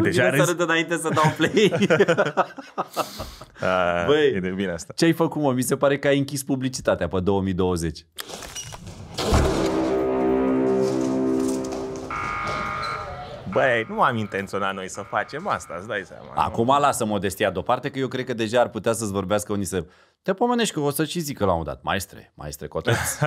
Păi deja râzi? Să înainte să dau play. A, Băi, e de bine asta. Ce ai făcut, mă? Mi se pare că ai închis publicitatea pe 2020. Băi, nu am intenționat noi să facem asta, îți dai seama. Acum nu? lasă modestia deoparte, că eu cred că deja ar putea să-ți vorbească unii să... Te pomenești că o să și zică la un moment dat, maestre, maestre Coteț.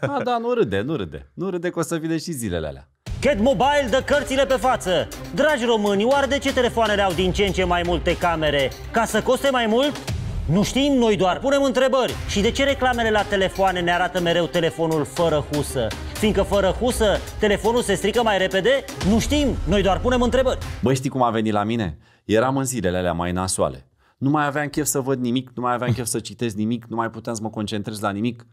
da, da, nu râde, nu râde. Nu râde că o să vină și zilele alea. Get Mobile dă cărțile pe față. Dragi români, oare de ce telefoanele au din ce în ce mai multe camere? Ca să coste mai mult? Nu știm noi doar, punem întrebări. Și de ce reclamele la telefoane ne arată mereu telefonul fără husă? Fiindcă fără husă, telefonul se strică mai repede? Nu știm, noi doar punem întrebări. Băi, știi cum a venit la mine? Eram în zilele alea mai nasoale. Nu mai aveam chef să văd nimic, nu mai aveam chef să citesc nimic, nu mai puteam să mă concentrez la nimic.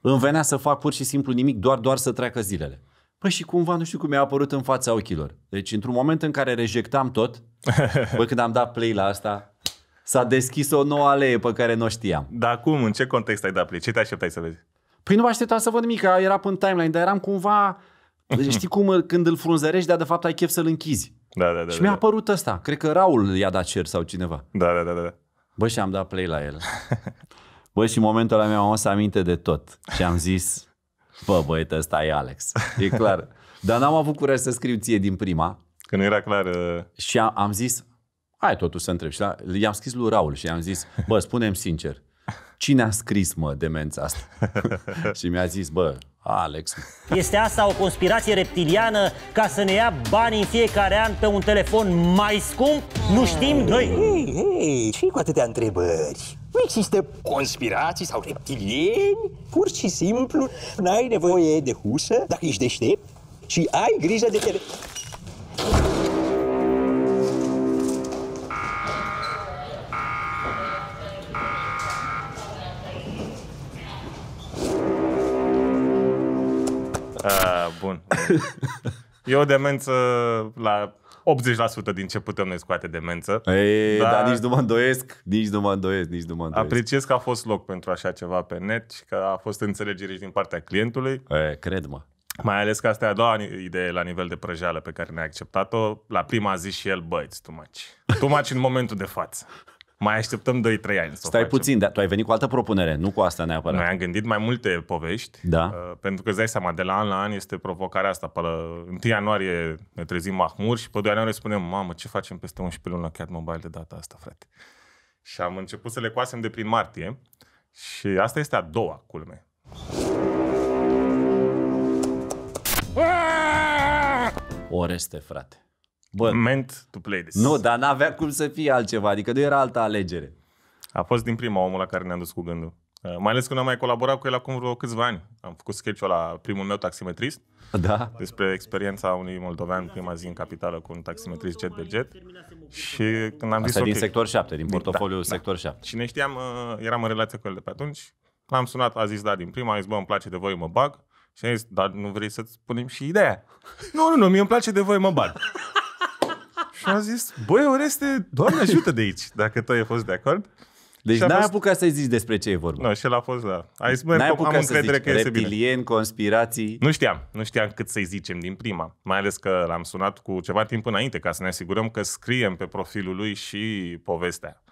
Îmi venea să fac pur și simplu nimic, doar, doar să treacă zilele. Păi și cumva nu știu cum mi-a apărut în fața ochilor. Deci într-un moment în care rejectam tot, bă, când am dat play la asta, s-a deschis o nouă alee pe care nu o știam. Dar cum? În ce context ai dat play? Ce te așteptai să vezi? Păi nu mă așteptam să văd nimic, era pe timeline, dar eram cumva... Știi cum când îl frunzărești, dar de fapt ai chef să-l închizi. Da, da, da, și da, mi-a da. apărut ăsta. Cred că Raul i-a dat cer sau cineva. Da, da, da. da. Bă, și am dat play la el. Bă, și în momentul ăla mi-am adus aminte de tot. Și am zis, Bă, băiete, ăsta e Alex. E clar. Dar n-am avut curaj să scriu ție din prima. Că nu era clar. Uh... Și am, zis, hai totuși să întreb. Și la, i-am scris lui Raul și i-am zis, bă, spunem sincer, cine a scris, mă, demența asta? și mi-a zis, bă, Alex. Este asta o conspirație reptiliană ca să ne ia bani în fiecare an pe un telefon mai scump? Nu știm noi? Hei, hei, și cu atâtea întrebări? Nu există conspirații sau reptilieni? Pur și simplu, n-ai nevoie de husă dacă ești deștept și ai grijă de tele... Uh, bun. E o demență la 80% din ce putem noi scoate demență. Ei, dar, dar nici nu mă îndoiesc, nici nu mă îndoiesc, nici nu mă îndoiesc. Apreciez că a fost loc pentru așa ceva pe net și că a fost înțelegere și din partea clientului. Ei, cred mă. Mai ales că asta e a doua idee la nivel de prăjeală pe care ne-a acceptat-o. La prima zi și el, băi, tu maci. Tu maci în momentul de față. Mai așteptăm 2-3 ani să Stai facem. puțin, dar tu ai venit cu altă propunere, nu cu asta neapărat. Noi am gândit mai multe povești, da. uh, pentru că îți dai seama, de la an la an este provocarea asta. la 1 ianuarie ne trezim mahmur și pe 2 ianuarie spunem, mamă, ce facem peste 11 luni la Cat Mobile de data asta, frate? Și am început să le coasem de prin martie și asta este a doua culme. Oreste, frate. Bă, meant to play this. Nu, dar n-avea cum să fie altceva, adică nu era altă alegere. A fost din prima omul la care ne-am dus cu gândul. Uh, mai ales când am mai colaborat cu el acum vreo câțiva ani. Am făcut sketch-ul la primul meu taximetrist. Da. Despre experiența unui moldovean prima zi în capitală cu un taximetrist jet de jet. Și când am zis, din sector 7, din da, portofoliul da, sector 7. Da. Și ne știam, uh, eram în relație cu el de pe atunci. L-am sunat, a zis da din prima, a zis, bă, îmi place de voi, mă bag. Și a zis, dar nu vrei să-ți spunem și ideea? nu, nu, nu, mie îmi place de voi, mă bag. Și am zis, băi, Oreste, doamne ajută de aici, dacă tu ai fost de acord. Deci n-ai fost... apucat să-i zici despre ce e vorba. Nu, și el a fost da. Ai zis, n-ai apucat am să încredere zici că este bine. conspirații... Nu știam, nu știam cât să-i zicem din prima. Mai ales că l-am sunat cu ceva timp înainte ca să ne asigurăm că scriem pe profilul lui și povestea.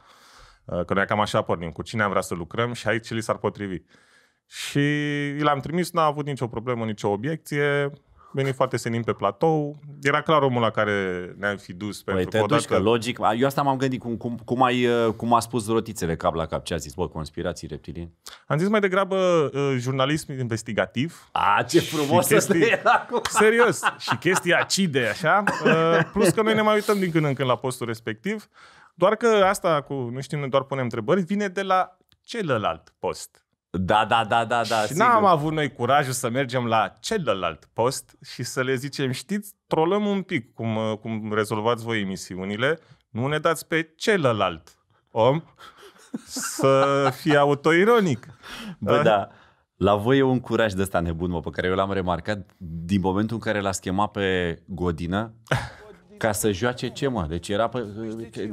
Uh, că noi cam așa pornim, cu cine am vrea să lucrăm și aici li s-ar potrivi. Și l-am trimis, n-a avut nicio problemă, nicio obiecție venit foarte senin pe platou. Era clar omul la care ne-am fi dus. Păi pentru te duci, că logic. Eu asta m-am gândit cum, cum, cum, ai, uh, cum a spus rotițele cap la cap. Ce a zis? Bă, conspirații reptilieni? Am zis mai degrabă uh, jurnalism investigativ. A, ce frumos chestii, acum. Serios. Și chestii acide, așa. Uh, plus că noi ne mai uităm din când în când la postul respectiv. Doar că asta cu nu știm, ne doar punem întrebări, vine de la celălalt post. Da, da, da, da, da. Și sigur. n-am avut noi curajul să mergem la celălalt post și să le zicem, știți, trolăm un pic cum, uh, cum rezolvați voi emisiunile, nu ne dați pe celălalt om să fie autoironic. Bă, da. da. La voi e un curaj de ăsta nebun, mă, pe care eu l-am remarcat din momentul în care l-a schemat pe Godină ca să joace ce, mă? Deci era pe...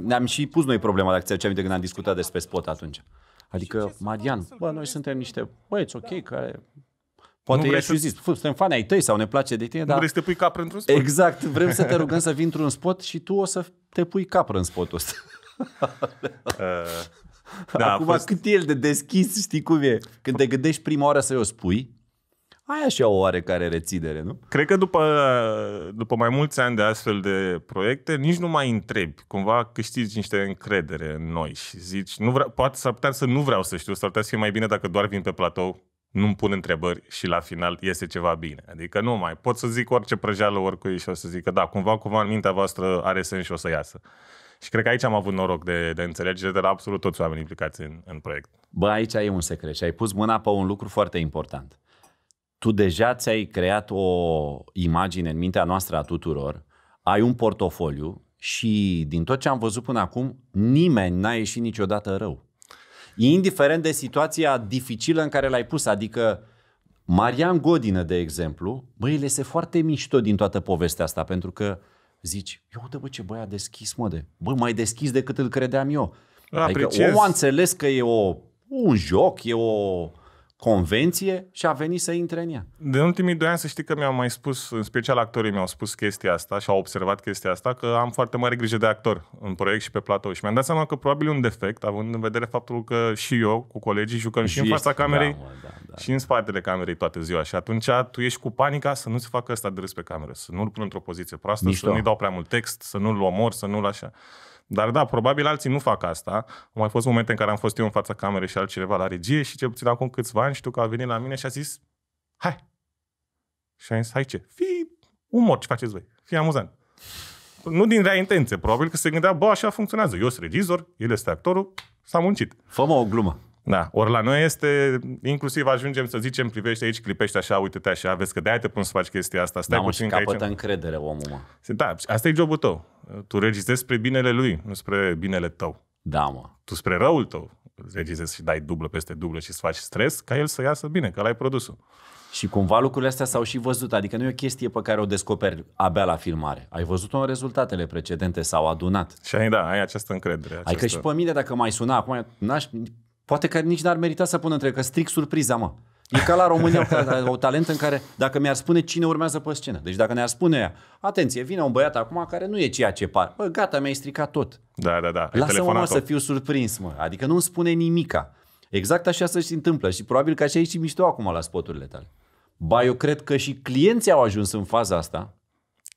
Ne-am și pus noi problema, dacă ți-aduce aminte, când am discutat despre spot atunci. Adică, Marian, bă, noi suntem niște băieți, ok, da. care Poate i vrei și să... zis, suntem fani ai tăi sau ne place de tine, nu dar... vrei să te pui capră într-un spot. Exact, vrem să te rugăm să vii într-un spot și tu o să te pui capră în spotul ăsta. uh, da, Acum, fost... cât e el de deschis, știi cum e? Când te gândești prima oară să-i o spui, ai așa o oarecare reținere, nu? Cred că după, după mai mulți ani de astfel de proiecte, nici nu mai întrebi. Cumva câștigi niște încredere în noi și zici, nu vreau, poate s-ar putea să nu vreau să știu, s-ar putea să fie mai bine dacă doar vin pe platou, nu-mi pun întrebări și la final iese ceva bine. Adică nu mai, pot să zic orice prăjeală oricui și o să zic că da, cumva, cumva în mintea voastră are sens și o să iasă. Și cred că aici am avut noroc de, de înțelegere de la absolut toți oamenii implicați în, în proiect. Bă, aici e un secret și ai pus mâna pe un lucru foarte important tu deja ți-ai creat o imagine în mintea noastră a tuturor, ai un portofoliu și din tot ce am văzut până acum, nimeni n-a ieșit niciodată rău. Indiferent de situația dificilă în care l-ai pus, adică Marian Godină, de exemplu, băi, el este foarte mișto din toată povestea asta, pentru că zici, eu uite bă ce băiat deschis, mă, de, bă, mai deschis decât îl credeam eu. Adică apreciez. Adică omul a înțeles că e o, un joc, e o convenție și a venit să intre în ea. De ultimii doi ani să știi că mi-au mai spus, în special actorii mi-au spus chestia asta și au observat chestia asta, că am foarte mare grijă de actor în proiect și pe platou. Și mi-am dat seama că probabil un defect, având în vedere faptul că și eu cu colegii jucăm și, și în fața ești, da, camerei da, mă, da, da, și în spatele camerei toată ziua. Și atunci tu ești cu panica să nu se facă asta de râs pe cameră, să nu-l pun într-o poziție proastă, Mișto. să nu-i dau prea mult text, să nu-l omor, să nu-l așa. Dar da, probabil alții nu fac asta. Au mai fost momente în care am fost eu în fața camerei și altcineva la regie și cel puțin acum câțiva ani știu că a venit la mine și a zis hai! Și a zis, hai ce? Fii umor ce faceți voi. Fii amuzant. Nu din rea intenție, probabil că se gândea, bă, așa funcționează. Eu sunt regizor, el este actorul, s-a muncit. fă o glumă. Da, ori la noi este, inclusiv ajungem să zicem, privește aici, clipește așa, uite-te așa, vezi că de-aia te pun să faci chestia asta, stai da, puțin capătă aici... încredere omul, mă. Da, asta e jobul tău. Tu regizezi spre binele lui, nu spre binele tău. Da, mă. Tu spre răul tău regizezi și dai dublă peste dublă și îți faci stres ca el să iasă bine, că l-ai produsul. Și cumva lucrurile astea s-au și văzut, adică nu e o chestie pe care o descoperi abia la filmare. Ai văzut-o în rezultatele precedente, s-au adunat. Și ai, da, ai această încredere. Adică această... Adică și pe mine, dacă mai suna acum, n-aș, Poate că nici n-ar merita să pună întrebări, că stric surpriza, mă. E ca la România o talent în care dacă mi-ar spune cine urmează pe scenă. Deci dacă ne-ar spune ea, atenție, vine un băiat acum care nu e ceea ce par. Bă, gata, mi-ai stricat tot. Da, da, da. Lasă-mă mă, să fiu surprins, mă. Adică nu-mi spune nimica. Exact așa se întâmplă și probabil că așa e și mișto acum la spoturile tale. Ba, eu cred că și clienții au ajuns în faza asta.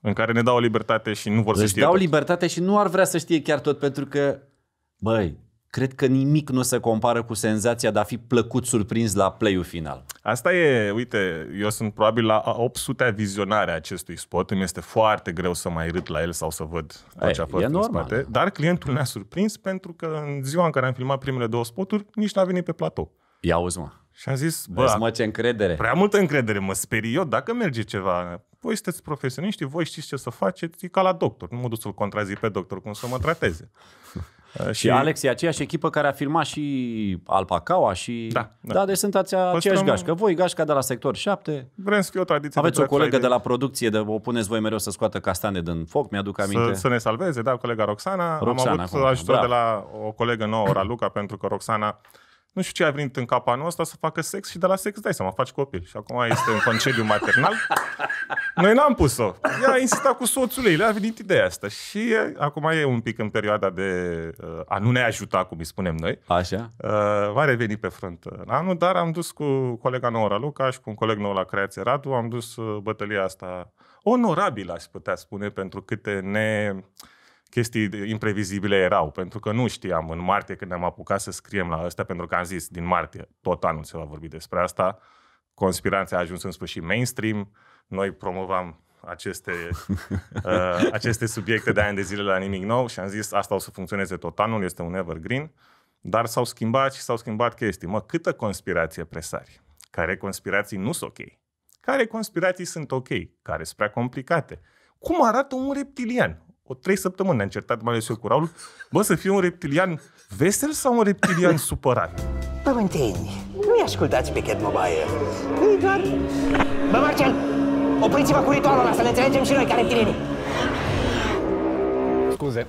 În care ne dau libertate și nu vor să știe dau tot. libertate și nu ar vrea să știe chiar tot pentru că, băi, cred că nimic nu se compară cu senzația de a fi plăcut surprins la play-ul final. Asta e, uite, eu sunt probabil la 800 vizionare a acestui spot, îmi este foarte greu să mai râd la el sau să văd tot ce a fost în spate, dar clientul ne-a surprins pentru că în ziua în care am filmat primele două spoturi, nici n-a venit pe platou. Ia uzi, mă. Și am zis, bă, mă, ce încredere. prea multă încredere, mă sperii eu, dacă merge ceva, voi sunteți profesioniști, voi știți ce să faceți, e ca la doctor, nu mă duc să-l contrazic pe doctor cum să mă trateze. Uh, și, și Alex e aceeași echipă care a filmat și Alpacaua și... Da, da. da deci sunt păi aceeași Păstrăm... gașcă. Voi gașca de la sector 7. Vrem să fie o tradiție Aveți o colegă Friday. de la producție, de, o puneți voi mereu să scoată castane din foc, mi-aduc aminte. Să, să ne salveze, da, colega Roxana. Roxana Am avut acum, ajutor bravo. de la o colegă nouă, Raluca, pentru că Roxana nu știu ce a venit în capa anul ăsta să facă sex și de la sex dai mă faci copil. Și acum este în concediu maternal. Noi n-am pus-o. Ea a insistat cu soțul ei, le-a venit ideea asta. Și acum e un pic în perioada de uh, a nu ne ajuta, cum îi spunem noi. Așa. Uh, va reveni pe front uh, în anul, dar am dus cu colega nouă Luca și cu un coleg nou la Creație Radu, am dus uh, bătălia asta onorabilă, aș putea spune, pentru câte ne... Uh, chestii imprevizibile erau, pentru că nu știam în martie când ne-am apucat să scriem la ăsta, pentru că am zis, din martie, tot anul se va vorbi despre asta, conspiranța a ajuns în sfârșit mainstream, noi promovam aceste, uh, aceste subiecte de ani de zile la nimic nou și am zis, asta o să funcționeze tot anul, este un evergreen, dar s-au schimbat și s-au schimbat chestii. Mă, câtă conspirație presari? Care conspirații nu sunt ok? Care conspirații sunt ok? Care sunt prea complicate? Cum arată un reptilian? o trei săptămâni ne a încertat mai ales eu cu Raul, bă, să fie un reptilian vesel sau un reptilian supărat? Pământeni, nu-i ascultați pe Cat Mobile. Nu-i doar... Bă, Marcel, opriți-vă cu ritualul ăla, să ne înțelegem și noi ca reptilieni. Scuze.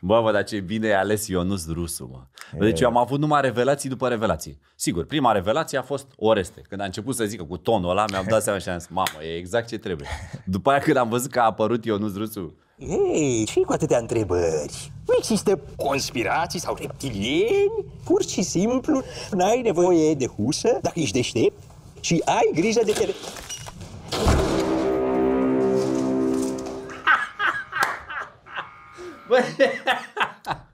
Bă, bă, dar ce bine ai ales Ionuț Rusu, mă. Deci eu am avut numai revelații după revelații. Sigur, prima revelație a fost Oreste. Când a început să zică cu tonul ăla, mi-am dat seama și am zis, mamă, e exact ce trebuie. După aia când am văzut că a apărut Ionuț Rusu ei, ce cu atâtea întrebări? Nu există conspirații sau reptilieni? Pur și simplu, n-ai nevoie de husă dacă ești deștept și ai grijă de tine. ha.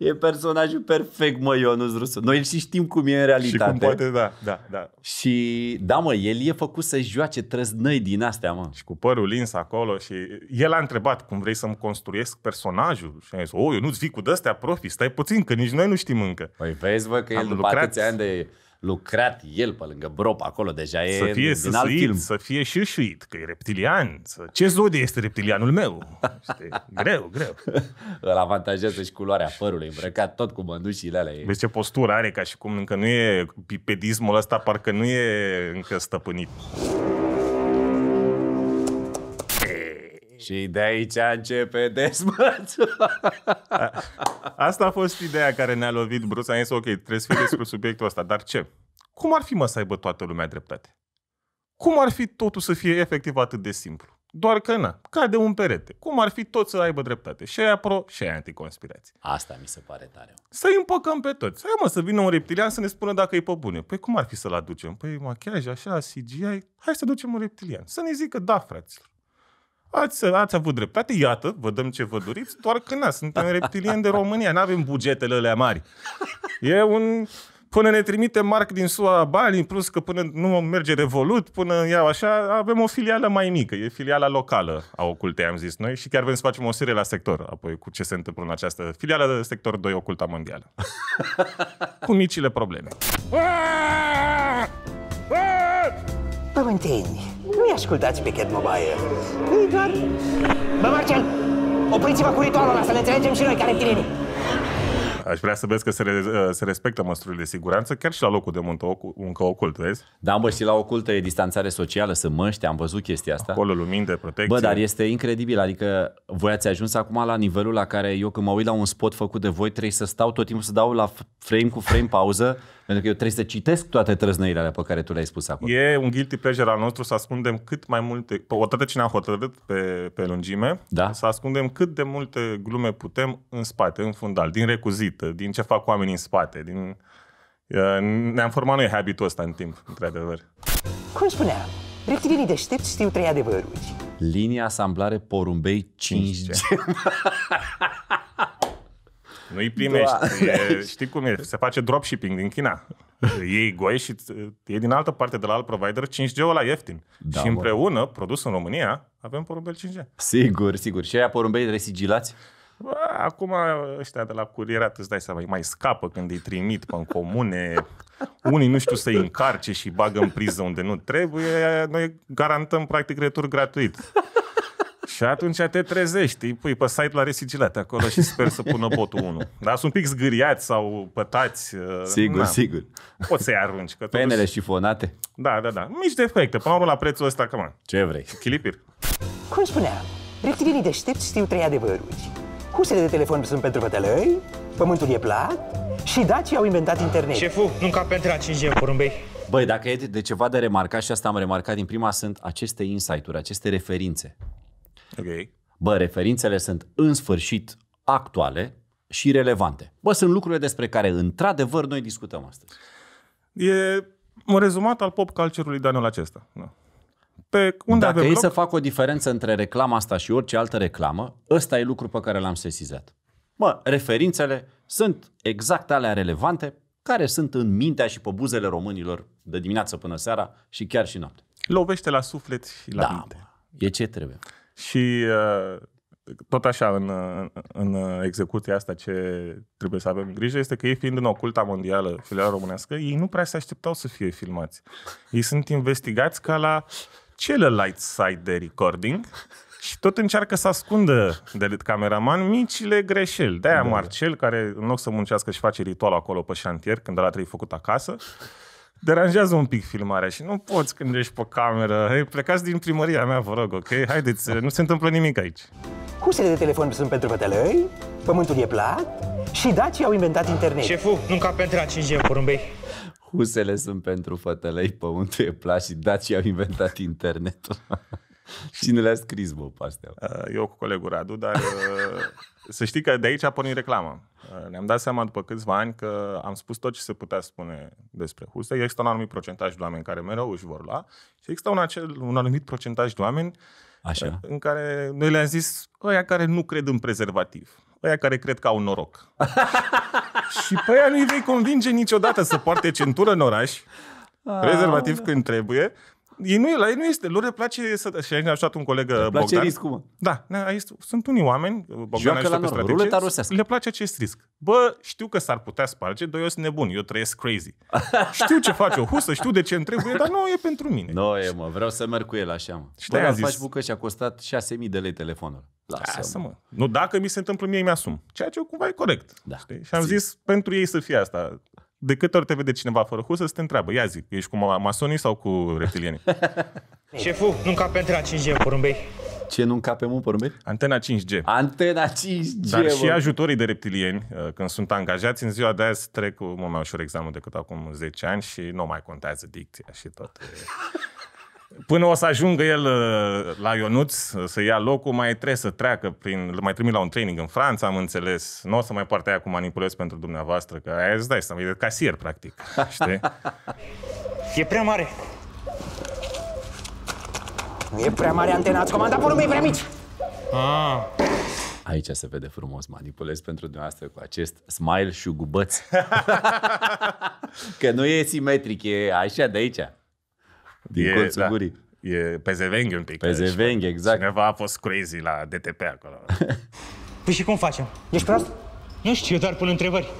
E personajul perfect, mă, Ionuț Rusu. Noi și știm cum e în realitate. Și cum poate, da, da, da. Și, da, mă, el e făcut să joace trăznăi din astea, mă. Și cu părul lins acolo și el a întrebat cum vrei să-mi construiesc personajul. Și a zis, o, eu nu-ți vii cu dăstea profi, stai puțin, că nici noi nu știm încă. Păi vezi, vă, că am el după lucrat... atâția ani de lucrat el pe lângă Brop acolo, deja e să fie din alt film. Să fie șuit, că e reptilian. Să... Ce zodie este reptilianul meu? Știi? greu, greu. Îl avantajează și culoarea părului îmbrăcat, tot cu mândușile alea. Vezi ce postură are, ca și cum încă nu e, pipedismul ăsta parcă nu e încă stăpânit. Și de aici începe dezbățul. Asta a fost ideea care ne-a lovit Bruce. Am zis, ok, trebuie să fie despre subiectul ăsta. Dar ce? Cum ar fi mă să aibă toată lumea dreptate? Cum ar fi totul să fie efectiv atât de simplu? Doar că na, cade un perete. Cum ar fi tot să aibă dreptate? Și aia pro, și aia anticonspirație. Asta mi se pare tare. Să-i împăcăm pe toți. Hai mă, să vină un reptilian să ne spună dacă e pe bune. Păi cum ar fi să-l aducem? Păi machiaj, așa, CGI, hai să ducem un reptilian. Să ne zică da, fraților. Ați, ați avut dreptate, iată, vă dăm ce vă doriți, doar că na, suntem reptilieni de România, nu avem bugetele alea mari. E un... Până ne trimite Marc din SUA bani, plus că până nu merge Revolut, până iau așa, avem o filială mai mică, e filiala locală a Ocultei, am zis noi, și chiar vrem să facem o serie la sector, apoi cu ce se întâmplă în această filială de sector 2 Oculta Mondială. cu micile probleme. Aaaa! Ah! Aaaa! Ah! Pământeni, nu-i ascultați pe Cat Mobile. nu doar... Bă, Marcel, opriți-vă cu ritualul ăla, să ne înțelegem și noi care tirinii. Aș vrea să vezi că se, re, se respectă măsurile de siguranță chiar și la locul de muncă, muncă ocult, vezi? Da, bă, și la ocultă e distanțare socială, sunt măști, am văzut chestia asta. Acolo lumini de protecție. Bă, dar este incredibil, adică voi ați ajuns acum la nivelul la care eu când mă uit la un spot făcut de voi trebuie să stau tot timpul să dau la frame cu frame pauză pentru că eu trebuie să citesc toate trăznăirile alea pe care tu le-ai spus acum. E un guilty pleasure al nostru să ascundem cât mai multe, odată ce ne-am hotărât pe, pe lungime, da? să ascundem cât de multe glume putem în spate, în fundal, din recuzită, din ce fac oamenii în spate, din... Ne-am format noi habitul ăsta în timp, într adevăr Cum spuneam, reptilienii deștepți știu trei adevăruri. Linia asamblare porumbei 5G. 5G. Nu-i primești. Da. E, știi cum e? Se face dropshipping din China. Ei goi și e din altă parte de la alt provider 5G-ul la ieftin. Da, și bă. împreună, produs în România, avem porumbel 5G. Sigur, sigur. Și aia porumbei resigilați? Bă, acum ăștia de la curierat îți dai seama, mai scapă când îi trimit pe în comune, unii nu știu să-i încarce și bagă în priză unde nu trebuie, noi garantăm practic retur gratuit. Și atunci te trezești, îi pui pe site la resigilate acolo și sper să pună botul 1. Dar sunt un pic zgâriați sau pătați. Uh, sigur, na, sigur. Poți să-i arunci. Că Penele totuși... șifonate. Da, da, da. Mici defecte. Până la urmă, la prețul ăsta, cam. Ce vrei? Chilipiri. Cum spuneam, reptilienii deștepți știu trei adevăruri. Husele de telefon sunt pentru pătălăi, pământul e plat și dacii au inventat internet. Șeful, nu ca pentru a 5G porumbei. Băi, dacă e de ceva de remarcat și asta am remarcat din prima, sunt aceste insight-uri, aceste referințe. Okay. Bă, referințele sunt în sfârșit actuale și relevante. Bă, sunt lucrurile despre care într-adevăr noi discutăm astăzi. E un rezumat al pop culture-ului de anul acesta. Da. Pe unde Dacă e să fac o diferență între reclama asta și orice altă reclamă, ăsta e lucru pe care l-am sesizat. Bă, referințele sunt exact alea relevante care sunt în mintea și pe buzele românilor de dimineață până seara și chiar și noapte. Lovește la suflet și la da, minte. Bă, e ce trebuie. Și uh, tot așa, în, în execuția asta ce trebuie să avem grijă este că ei fiind în oculta mondială, filiala românească, ei nu prea se așteptau să fie filmați. Ei sunt investigați ca la celălalt site de recording și tot încearcă să ascundă de cameraman micile greșeli. De-aia da. Marcel, care în loc să muncească și face ritualul acolo pe șantier, când ăla trebuie făcut acasă, deranjează un pic filmarea și nu poți când ești pe cameră. Hei, plecați din primăria mea, vă rog, ok? Haideți, nu se întâmplă nimic aici. Cursele de telefon sunt pentru pătălăi, pământul e plat și dacii au inventat internet. Șeful, nu ca pentru 5G, porumbei. Husele sunt pentru fătălăi, pământul e plat și dacii au inventat internetul. Cine le-a scris, bă, astea? Uh, eu cu colegul Radu, dar uh, să știi că de aici a pornit reclama. Uh, ne-am dat seama după câțiva ani că am spus tot ce se putea spune despre husă. Există un anumit procentaj de oameni care mereu își vor lua și există un, acel, un anumit procentaj de oameni Așa. în care noi le-am zis, ăia care nu cred în prezervativ, ăia care cred că au noroc. și pe aia nu-i vei convinge niciodată să poarte centură în oraș, ah. prezervativ când trebuie, ei nu, la ei nu este. Lor le place să... Și aici ne-a ajutat un coleg le Bogdan. place riscul, mă. Da, aici sunt unii oameni, uh, Bogdan Joacă la pe ruleta rusească. Le place acest risc. Bă, știu că s-ar putea sparge, doi eu sunt nebun, eu trăiesc crazy. știu ce face o husă, știu de ce îmi trebuie, dar nu e pentru mine. Nu e, mă, vreau să merg cu el așa, mă. Și Bă, zis... faci bucă și a costat 6.000 de lei telefonul. Lasă, mă. Nu, dacă mi se întâmplă mie, mi-asum. Ceea ce eu cumva e corect. Da. Știi? Și am zis, pentru ei să fie asta de câte ori te vede cineva fără husă, să te întreabă, ia zi, ești cu masonii sau cu reptilienii? Șefu, nu cap pentru 5G, porumbei. Ce nu încape mult, porumbei? Antena 5G. Antena 5G, Dar bă. și ajutorii de reptilieni, uh, când sunt angajați, în ziua de azi trec mult mai ușor examenul decât acum 10 ani și nu mai contează dicția și tot. Până o să ajungă el uh, la Ionuț uh, să ia locul, mai trebuie să treacă prin... Mai trimit la un training în Franța, am înțeles. Nu o să mai poartă aia cu manipulez pentru dumneavoastră, că aia îți dai să e casier, practic. Știi? e prea mare. E prea mare antena, ați comandat porumbii prea mici. Ah. Aici se vede frumos, manipulez pentru dumneavoastră cu acest smile și gubăț. că nu e simetric, e așa de aici din e, colțul da. gurii. E zevenghi un pic. Pe zevenghi, deci, exact. Cineva a fost crazy la DTP acolo. păi și cum facem? Ești prost? Nu știu, doar pun întrebări.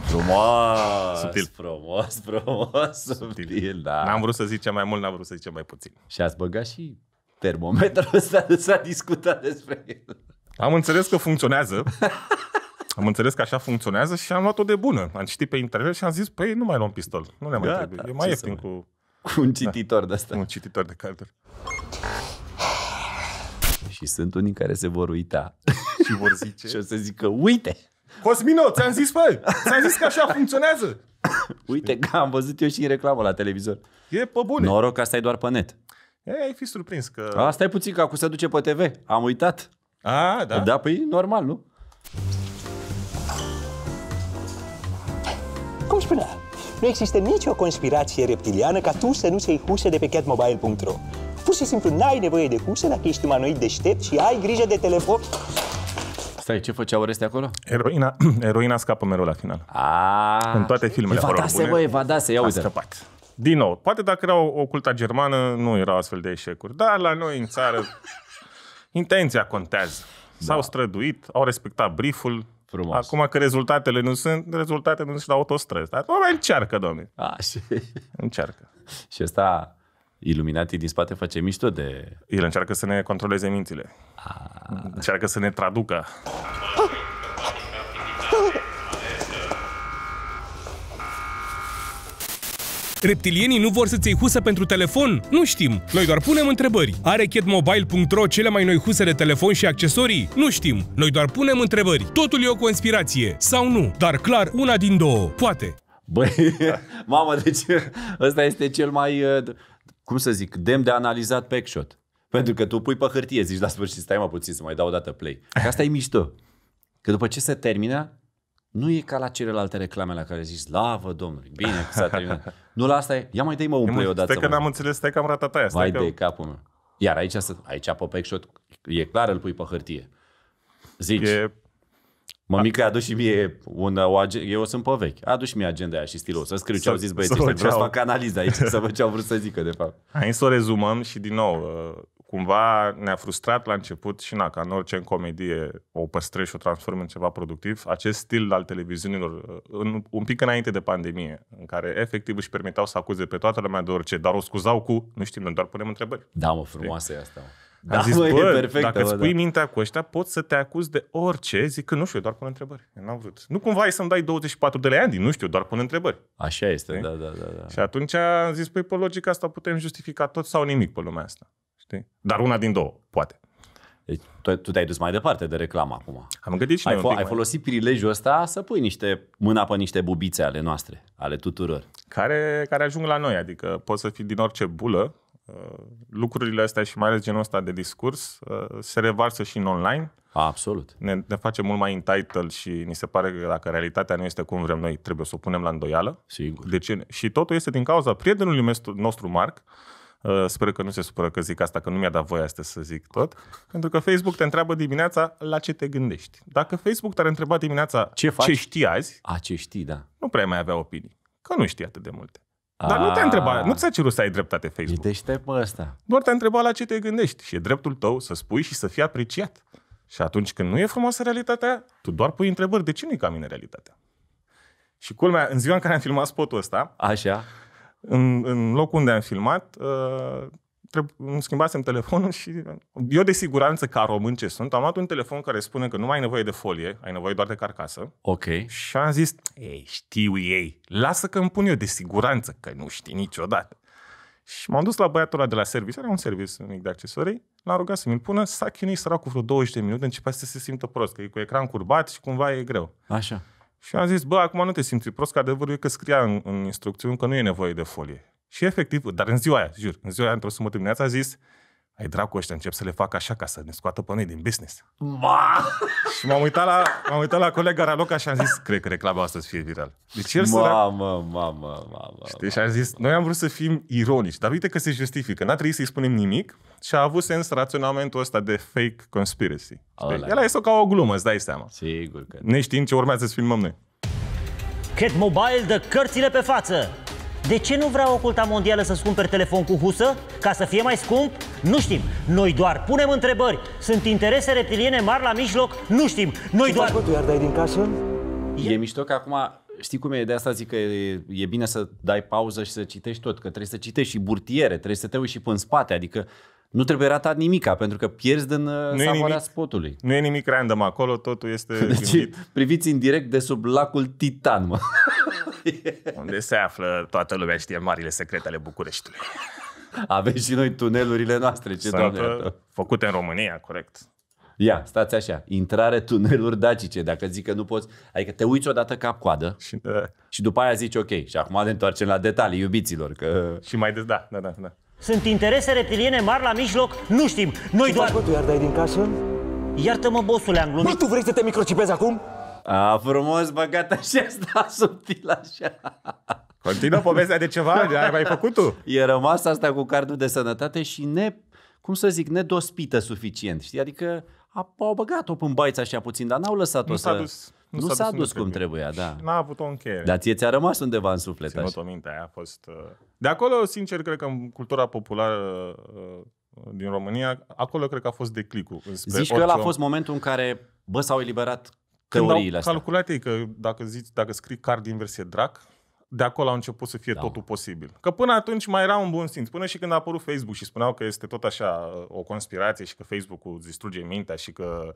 Frumos, subtil. frumos, frumos, subtil, subtil da. N-am vrut să zicem mai mult, n-am vrut să zicem mai puțin. Și ați băgat și termometrul ăsta de s-a discutat despre el. Am înțeles că funcționează. Am înțeles că așa funcționează și am luat-o de bună. Am citit pe internet și am zis, păi nu mai luăm pistol. Nu ne mai Gata, trebuie. E mai ieftin cu cu un cititor da. de asta. Un cititor de carduri. Și sunt unii care se vor uita. Și vor zice. și o să zică, uite! Cosmino, ți-am zis, păi, Ți-am zis că așa funcționează! uite că am văzut eu și în reclamă la televizor. E pe bune. Noroc că asta e doar pe net. E, ai fi surprins că... Asta e puțin, că acum se duce pe TV. Am uitat. A, da. Da, păi normal, nu? Cum spunea? Nu există nicio conspirație reptiliană ca tu să nu ți huse de pe catmobile.ro. Pur și simplu n-ai nevoie de huse dacă ești umanoid deștept și ai grijă de telefon. Stai, ce făcea Oreste acolo? Eroina, eroina scapă mereu la final. A, în toate filmele. Evadase, bă, evadase, ia uite. A scăpat. Din nou, poate dacă era o, o culta germană, nu erau astfel de eșecuri. Dar la noi, în țară, intenția contează. S-au da. străduit, au respectat brieful, Frumos. Acum că rezultatele nu sunt, rezultatele nu sunt la autostrăzi. Dar mai încearcă, domnule. A, și... Încearcă. și ăsta, Iluminatii din spate face mișto de... El încearcă să ne controleze mințile. A... Încearcă să ne traducă. A... Ah! A... Ah! Reptilienii nu vor să-ți iei husă pentru telefon? Nu știm. Noi doar punem întrebări. Are catmobile.ro cele mai noi huse de telefon și accesorii? Nu știm. Noi doar punem întrebări. Totul e o conspirație. Sau nu? Dar clar, una din două. Poate. Băi, mamă, deci ăsta este cel mai, uh, cum să zic, demn de analizat pe shot. Pentru că tu pui pe hârtie, zici la da, sfârșit, stai mă puțin să mai dau o dată play. Că asta e mișto. Că după ce se termină, nu e ca la celelalte reclame la care zici, slavă Domnului, bine că s-a terminat. nu la asta e, ia mai dai mă umple o dată. că n-am înțeles, stai că am ratat aia. Mai de capul meu. Iar aici, aici pe backshot, e clar, îl pui pe hârtie. Zici, e... Mămica, adu și mie un, o eu sunt pe vechi, adu și mie agenda aia și stilul, să scriu ce au zis băieții vreau să fac analiză aici, să văd ce au vrut să zică, de fapt. Hai să o rezumăm și din nou, uh, cumva ne-a frustrat la început și na, ca în orice în comedie o păstrezi și o transformi în ceva productiv, acest stil al televiziunilor, în, un pic înainte de pandemie, în care efectiv își permiteau să acuze pe toată lumea de orice, dar o scuzau cu, nu știm, noi doar punem întrebări. Da, mă, frumoasă e asta. Da, zis, mă, bă, perfect, dacă îți da. pui da. mintea cu ăștia, poți să te acuz de orice, zic că nu știu, doar pun întrebări. Eu n-am vrut. Nu cumva ai să-mi dai 24 de lei, Andy, nu știu, doar pun întrebări. Așa este, da, da, da, da. Și atunci am zis, păi pe logica asta putem justifica tot sau nimic pe lumea asta. Știi? Dar una din două, poate. Deci tu, tu te-ai dus mai departe de reclamă acum. Am gândit și ai, noi fo- ai folosit mai. folosit ăsta să pui niște mâna pe niște bubițe ale noastre, ale tuturor. Care, care ajung la noi, adică poți să fi din orice bulă, uh, lucrurile astea și mai ales genul ăsta de discurs uh, se revarsă și în online. Absolut. Ne, ne face mult mai entitled și ni se pare că dacă realitatea nu este cum vrem noi, trebuie să o punem la îndoială. Sigur. Deci, și totul este din cauza prietenului nostru, Marc, Uh, sper că nu se supără că zic asta, că nu mi-a dat voie astăzi să zic tot. Pentru că Facebook te întreabă dimineața la ce te gândești. Dacă Facebook te-ar întreba dimineața ce, faci? ce știi azi, A, ce știi, da. nu prea mai avea opinii. Că nu știi atât de multe. Dar nu te-a întrebat, nu ți-a cerut să ai dreptate Facebook. Deci te pe ăsta. Doar te-a întrebat la ce te gândești și e dreptul tău să spui și să fii apreciat. Și atunci când nu e frumoasă realitatea, tu doar pui întrebări, de ce nu e ca mine realitatea? Și culmea, în ziua în care am filmat spotul ăsta, Așa în, în locul unde am filmat, uh, trebu- îmi schimbasem telefonul și eu de siguranță, ca român ce sunt, am luat un telefon care spune că nu mai ai nevoie de folie, ai nevoie doar de carcasă. Ok. Și am zis, ei, știu ei, lasă că îmi pun eu de siguranță, că nu știi niciodată. Și m-am dus la băiatul ăla de la serviciu, era un serviciu mic de accesorii, l-am rugat să mi-l pună, s-a chinuit sărac cu vreo 20 de minute, începea să se simtă prost, că e cu ecran curbat și cumva e greu. Așa. Și am zis, bă, acum nu te simți prost, că adevărul e că scria în, în instrucțiuni că nu e nevoie de folie. Și efectiv, dar în ziua aia, jur, în ziua aia, într-o sumă dimineața, a zis, ai dracu ăștia, încep să le fac așa ca să ne scoată pe noi din business. Ba! Și m-am uitat la, m-am uitat la colega Raluca și am zis, cred că reclama asta să fie viral. Deci el mamă, mamă, mamă, mamă. Știi, și am zis, noi am vrut să fim ironici, dar uite că se justifică. N-a trebuit să-i spunem nimic și a avut sens raționamentul ăsta de fake conspiracy. El a este ca o glumă, îți dai seama. Sigur că... Da. Ne știm ce urmează să filmăm noi. Cat Mobile dă cărțile pe față. De ce nu vrea oculta mondială să-ți cumperi telefon cu husă? Ca să fie mai scump? Nu știm. Noi doar punem întrebări. Sunt interese reptiliene mari la mijloc? Nu știm. Noi Ce doar... Tu iar dai din casă? E, mișto că acum știi cum e, de asta zic că e, e bine să dai pauză și să citești tot, că trebuie să citești și burtiere, trebuie să te uiți și până în spate, adică nu trebuie ratat nimica, pentru că pierzi din uh, nu savoarea nimic, spotului. Nu e nimic random acolo, totul este deci, gândit. priviți în direct de sub lacul Titan, mă. unde se află toată lumea știe marile secrete ale Bucureștiului. Avem și noi tunelurile noastre, ce Sunt doamne uh, făcute în România, corect. Ia, stați așa, intrare tuneluri dacice, dacă zic că nu poți, adică te uiți odată cap-coadă și, da. și după aia zici ok. Și acum ne întoarcem la detalii, iubiților. Că... Și mai des, da, da, da, da. Sunt interese reptiliene mari la mijloc? Nu știm, noi Ce doar... Ce tu iar dai din casă? Iartă-mă, bosule, am glumit. Bă, tu vrei să te microcipezi acum? A, frumos băgat așa, asta da, subtil așa. Continuă povestea de ceva, ai mai făcut tu? E rămas asta cu cardul de sănătate și ne, cum să zic, nedospită suficient, știi? Adică a, au băgat-o în baiță așa puțin, dar n-au lăsat-o nu să... Dus. Nu, nu s-a, s-a dus, dus cum trebuia, da. Și n-a avut o încheiere. Dar ție ți-a rămas undeva în suflet. Ținut o minte, aia a fost... Uh, de acolo, sincer, cred că în cultura populară uh, din România, acolo cred că a fost declicul. Zici că ăla a fost momentul în care, bă, s-au eliberat teoriile astea. calculat ei că dacă, zici, dacă scrii card inversie e drac, de acolo au început să fie da. totul posibil. Că până atunci mai era un bun simț. Până și când a apărut Facebook și spuneau că este tot așa uh, o conspirație și că Facebook-ul îți distruge mintea și că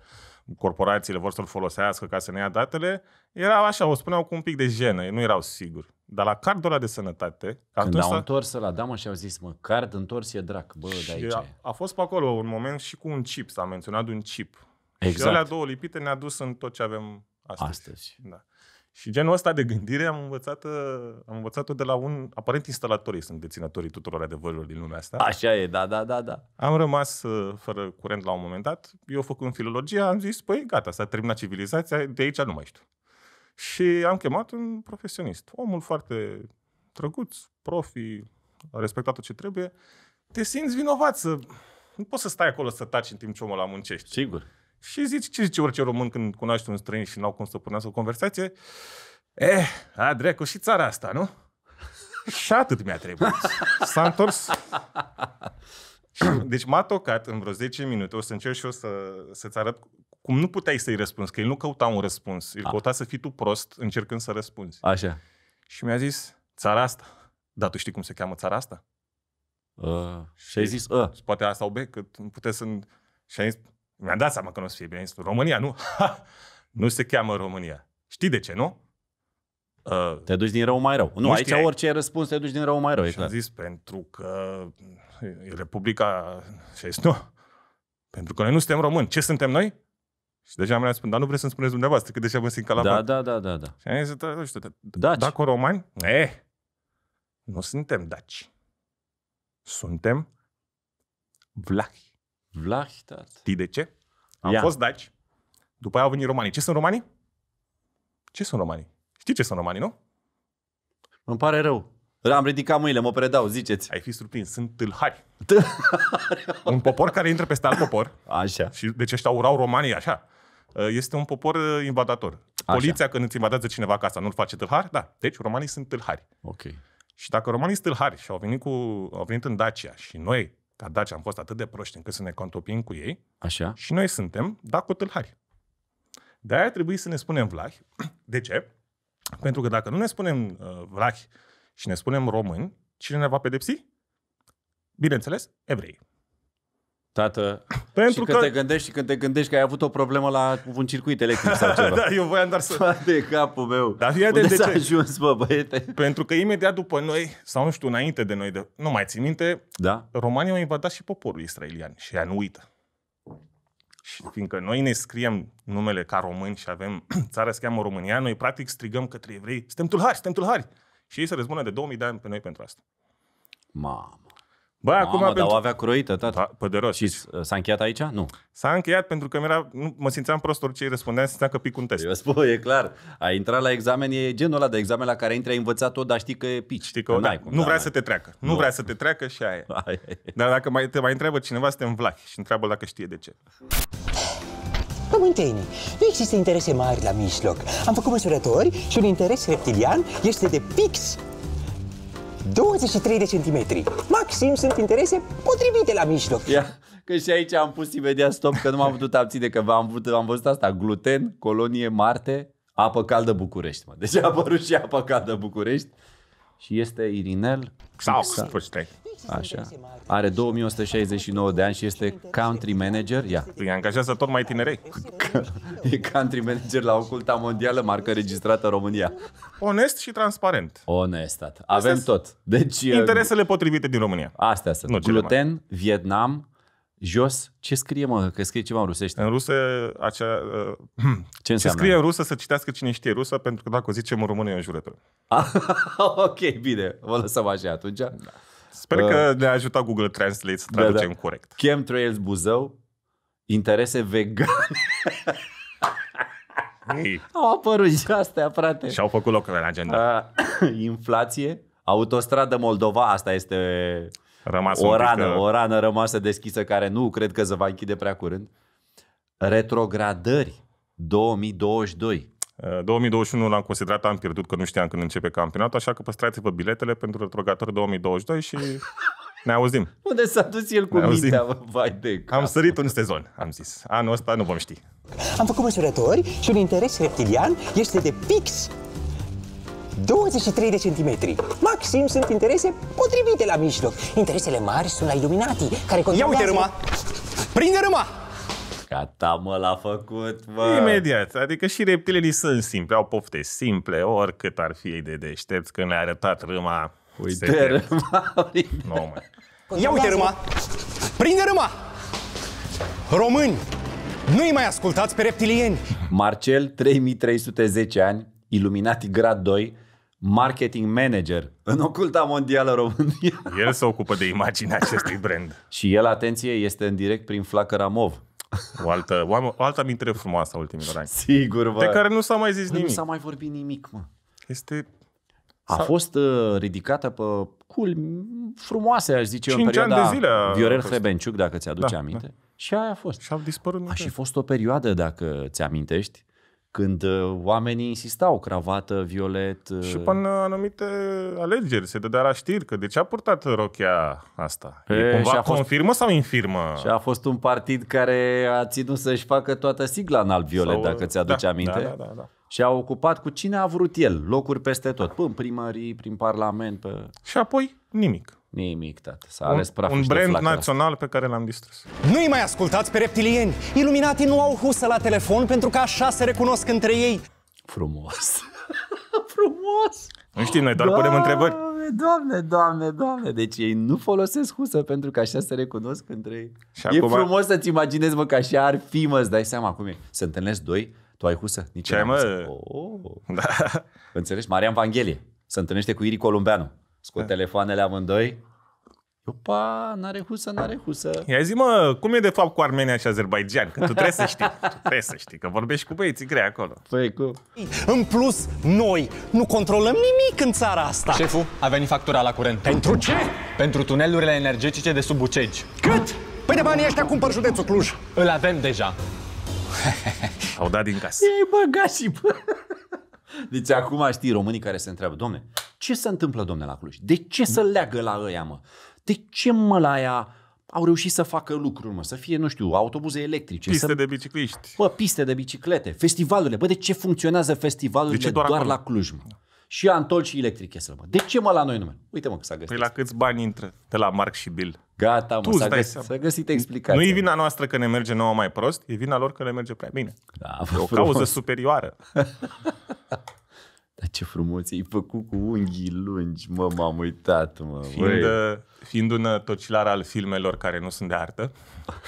corporațiile vor să-l folosească ca să ne ia datele, erau așa, o spuneau cu un pic de jenă, nu erau siguri. Dar la cardul ăla de sănătate... Când au întors la damă și au zis, mă, card întors e drac, bă, de aici. A, a fost pe acolo un moment și cu un chip, s-a menționat un chip Exact. Și alea două lipite ne-a dus în tot ce avem astăzi. astăzi. Da. Și genul ăsta de gândire am învățat, uh, am învățat-o de la un... Aparent instalatorii sunt deținătorii tuturor adevărurilor din lumea asta. Așa e, da, da, da, da. Am rămas uh, fără curent la un moment dat. Eu făcând filologie am zis, păi gata, s-a terminat civilizația, de aici nu mai știu. Și am chemat un profesionist. Omul foarte drăguț, profi, a respectat tot ce trebuie. Te simți vinovat să... Nu poți să stai acolo să taci în timp ce omul la muncești. Sigur. Și zici ce zice orice român când cunoaște un străin și nu au cum să pornească o conversație? Eh, a, dracu, și țara asta, nu? și atât mi-a trebuit. S-a întors. Deci m-a tocat în vreo 10 minute, o să încerc și eu să, să-ți arăt cum nu puteai să-i răspunzi, că el nu căuta un răspuns, el căuta să fii tu prost încercând să răspunzi. Așa. Și mi-a zis, țara asta, da, tu știi cum se cheamă țara asta? Uh, și ai zis, uh. Poate asta sau B, că nu puteți să... Și ai zis, mi-am dat seama că nu o să fie bine. România, nu? Ha! Nu se cheamă România. Știi de ce, nu? Uh, te duci din rău mai rău. Nu, nu aici știai. orice răspuns te duci din rău mai rău. Și am zis pentru că Republica... Și zis, nu, pentru că noi nu suntem români. Ce suntem noi? Și deja mi-a spus, dar nu vreți să-mi spuneți dumneavoastră, că deja vă simt ca la Da, da, da, da, da. Și am zis, da, nu știu, dacă romani, eh, nu suntem daci. Suntem vlahi. Vlah, Știi de ce? Am Ia. fost daci, după aia au venit romanii. Ce sunt romanii? Ce sunt romanii? Știi ce sunt romanii, nu? Îmi pare rău. Am ridicat mâinile, mă predau, ziceți. Ai fi surprins, sunt tâlhari. un popor care intră peste alt popor. Așa. Și de deci ăștia urau romanii așa. Uh, este un popor uh, invadator. Poliția așa. când îți invadează cineva casa nu-l face tâlhar? Da. Deci romanii sunt tâlhari. Ok. Și dacă romanii sunt tâlhari și au venit, cu, au venit în Dacia și noi ca daci am fost atât de proști încât să ne contopim cu ei. Așa. Și noi suntem, da, cu tâlhari. De aia trebuie să ne spunem vlahi. De ce? Pentru că dacă nu ne spunem uh, vlahi și ne spunem români, cine ne va pedepsi? Bineînțeles, evrei. Tată, Pentru și că... când te gândești, când te gândești că ai avut o problemă la un circuit electric sau ceva. da, eu voiam doar să... Toate capul meu. Dar fii de ce? ajuns, bă, băiete? Pentru că imediat după noi, sau nu știu, înainte de noi, de... nu mai țin minte, da? România au invadat și poporul israelian și ea nu uită. Și fiindcă noi ne scriem numele ca români și avem țara se cheamă România, noi practic strigăm către evrei, suntem tulhari, suntem tulhari. Și ei se răzbună de 2000 de ani pe noi pentru asta. Mamă. Bă, Mamă, acum dar pentru... o avea croită, tata. Da, păderos. Și s-a încheiat aici? Nu. S-a încheiat pentru că mi-era, nu, mă simțeam prost orice îi răspundeam, simțeam că pic un test. Eu spun, e clar. A intrat la examen, e genul ăla de examen la care intri, ai învățat tot, dar știi că e pici. Știi că, că da, cum, nu da, vrea da, să te treacă. Nu, nu vrea să te treacă și aia. aia. Dar dacă mai, te mai întreabă cineva, suntem vlahi și întreabă dacă știe de ce. Pământeni, nu există interese mari la mijloc. Am făcut măsurători și un interes reptilian este de pix 23 de centimetri. Maxim sunt interese potrivite la mijloc. Ia, că și aici am pus imediat stop, că nu m-am putut abține, că am, văzut, am văzut asta. Gluten, colonie, Marte, apă caldă București. Mă. Deci a apărut și apă caldă București. Și este Irinel. Sau, exact. Sau. Așa. Are 2169 de ani și este country manager. Ia. Îi angajează tot mai tinerei. e country manager la Oculta Mondială, marcă registrată în România. Onest și transparent. Onestat. Avem Astea tot. Deci, uh, interesele potrivite din România. Astea sunt. Nu, Gluten, mai. Vietnam, jos, ce scrie, mă? Că scrie ceva în rusește. În rusă, acea, uh, ce, ce scrie în rusă să citească cine știe rusă, pentru că dacă o zicem în română e în jurătură. ok, bine, vă lăsăm așa atunci. Da. Sper uh, că ne-a ajutat Google Translate să da, traducem da, da. corect. Chemtrails Buzău, interese vegane. Ei. Au apărut și astea, frate. Și-au făcut loc în agenda. Uh, inflație, autostradă Moldova, asta este Rămas o rană, că... Uh, o rană rămasă deschisă care nu cred că se va închide prea curând. Retrogradări 2022. 2021 l-am considerat, am pierdut, că nu știam când începe campionatul, așa că păstrați-vă biletele pentru retrogator 2022 și ne auzim. Unde s-a dus el cu mintea, auzim. vai de cap. Am sărit un sezon, am zis. Anul ăsta nu vom ști. Am făcut măsurători și un interes reptilian este de pix 23 de centimetri. Maxim sunt interese potrivite la mijloc. Interesele mari sunt la iluminatii, care contează... Ia uite râma! Prinde râma! Gata, mă, l-a făcut, mă. Imediat. Adică și reptilenii sunt simple, au pofte simple, oricât ar fi ei de deștepți, când le-a arătat râma. Uite râma, no, mă. Ia uite râma! Prinde râma! Români, nu-i mai ascultați pe reptilieni! Marcel, 3310 ani, Illuminati grad 2, marketing manager în oculta mondială România. El se ocupă de imaginea acestui brand. Și el, atenție, este în direct prin Flacăra Mov. O altă, o, o altă amintire frumoasă a ultimilor ani. Sigur, bă. De care nu s-a mai zis nimic. Nu s-a mai vorbit nimic, mă. Este... A s-a... fost uh, ridicată pe culmi frumoase, aș zice eu, în perioada ani de zile a Viorel fost. Hrebenciuc, dacă ți-aduce da, aminte. Da. Și aia a fost. Și au dispărut. A și fost o perioadă, dacă ți amintești, când uh, oamenii insistau, cravată, violet. Uh. Și până anumite alegeri se dădea la știri că de ce a purtat rochia asta? E, e cumva și a fost, confirmă sau infirmă? Și a fost un partid care a ținut să-și facă toată sigla în alb-violet, sau, dacă uh, ți-aduce da, aminte. Da, da, da, da. Și a ocupat cu cine a vrut el, locuri peste tot, până primării, prin parlament. Pe... Și apoi nimic. Nimic, tată. S-a ales un, un brand național pe care l-am distrus. Nu-i mai ascultați pe reptilieni! Iluminatii nu au husă la telefon pentru că așa se recunosc între ei. Frumos! Frumos! Nu știi, noi doar da. punem întrebări. Doamne, doamne, doamne, deci ei nu folosesc husă pentru că așa se recunosc între ei. Și e acum... frumos să-ți imaginezi, mă, că așa ar fi, mă, îți dai seama cum e. Se întâlnesc doi, tu ai husă, nici Ce ai, mă? Oh, oh. Da. Înțelegi? Maria Evanghelie se întâlnește cu Iri Columbeanu. Scot da. telefoanele amândoi. Opa, n-are husă, n-are husă. Ia zi mă, cum e de fapt cu Armenia și Azerbaijan? Că tu trebuie să știi, tu trebuie să știi, că vorbești cu băieții grei acolo. Păi cu... În plus, noi nu controlăm nimic în țara asta. Șeful, a venit factura la curent. Pentru ce? Pentru tunelurile energetice de sub Bucegi. Cât? Păi de banii ăștia cumpăr județul Cluj. Îl avem deja. Au dat din casă. Ei, bă, bă. Deci acum știi românii care se întreabă, domne, ce se întâmplă, domne, la Cluj? De ce să leagă la ăia, mă? De ce, mă, la aia au reușit să facă lucruri, mă, să fie, nu știu, autobuze electrice. Piste să... de bicicliști. Bă, piste de biciclete, festivalurile. Bă, de ce funcționează festivalurile de ce doar, doar la Cluj, mă? Și Antol și Electric Castle, mă. De ce, mă, la noi nu Uite, mă, că s-a păi găsit. Păi la câți bani intră de la Mark și Bill? Gata, mă, s-a, găs- s-a găsit explicația. Nu e vina noastră că ne merge nouă mai prost, e vina lor că ne merge prea bine. Da, e o frumos. cauză superioară. Dar ce frumos, ai făcut cu unghii lungi, mă, m-am uitat, mă. Fiind, uh, fiind un uh, tocilar al filmelor care nu sunt de artă,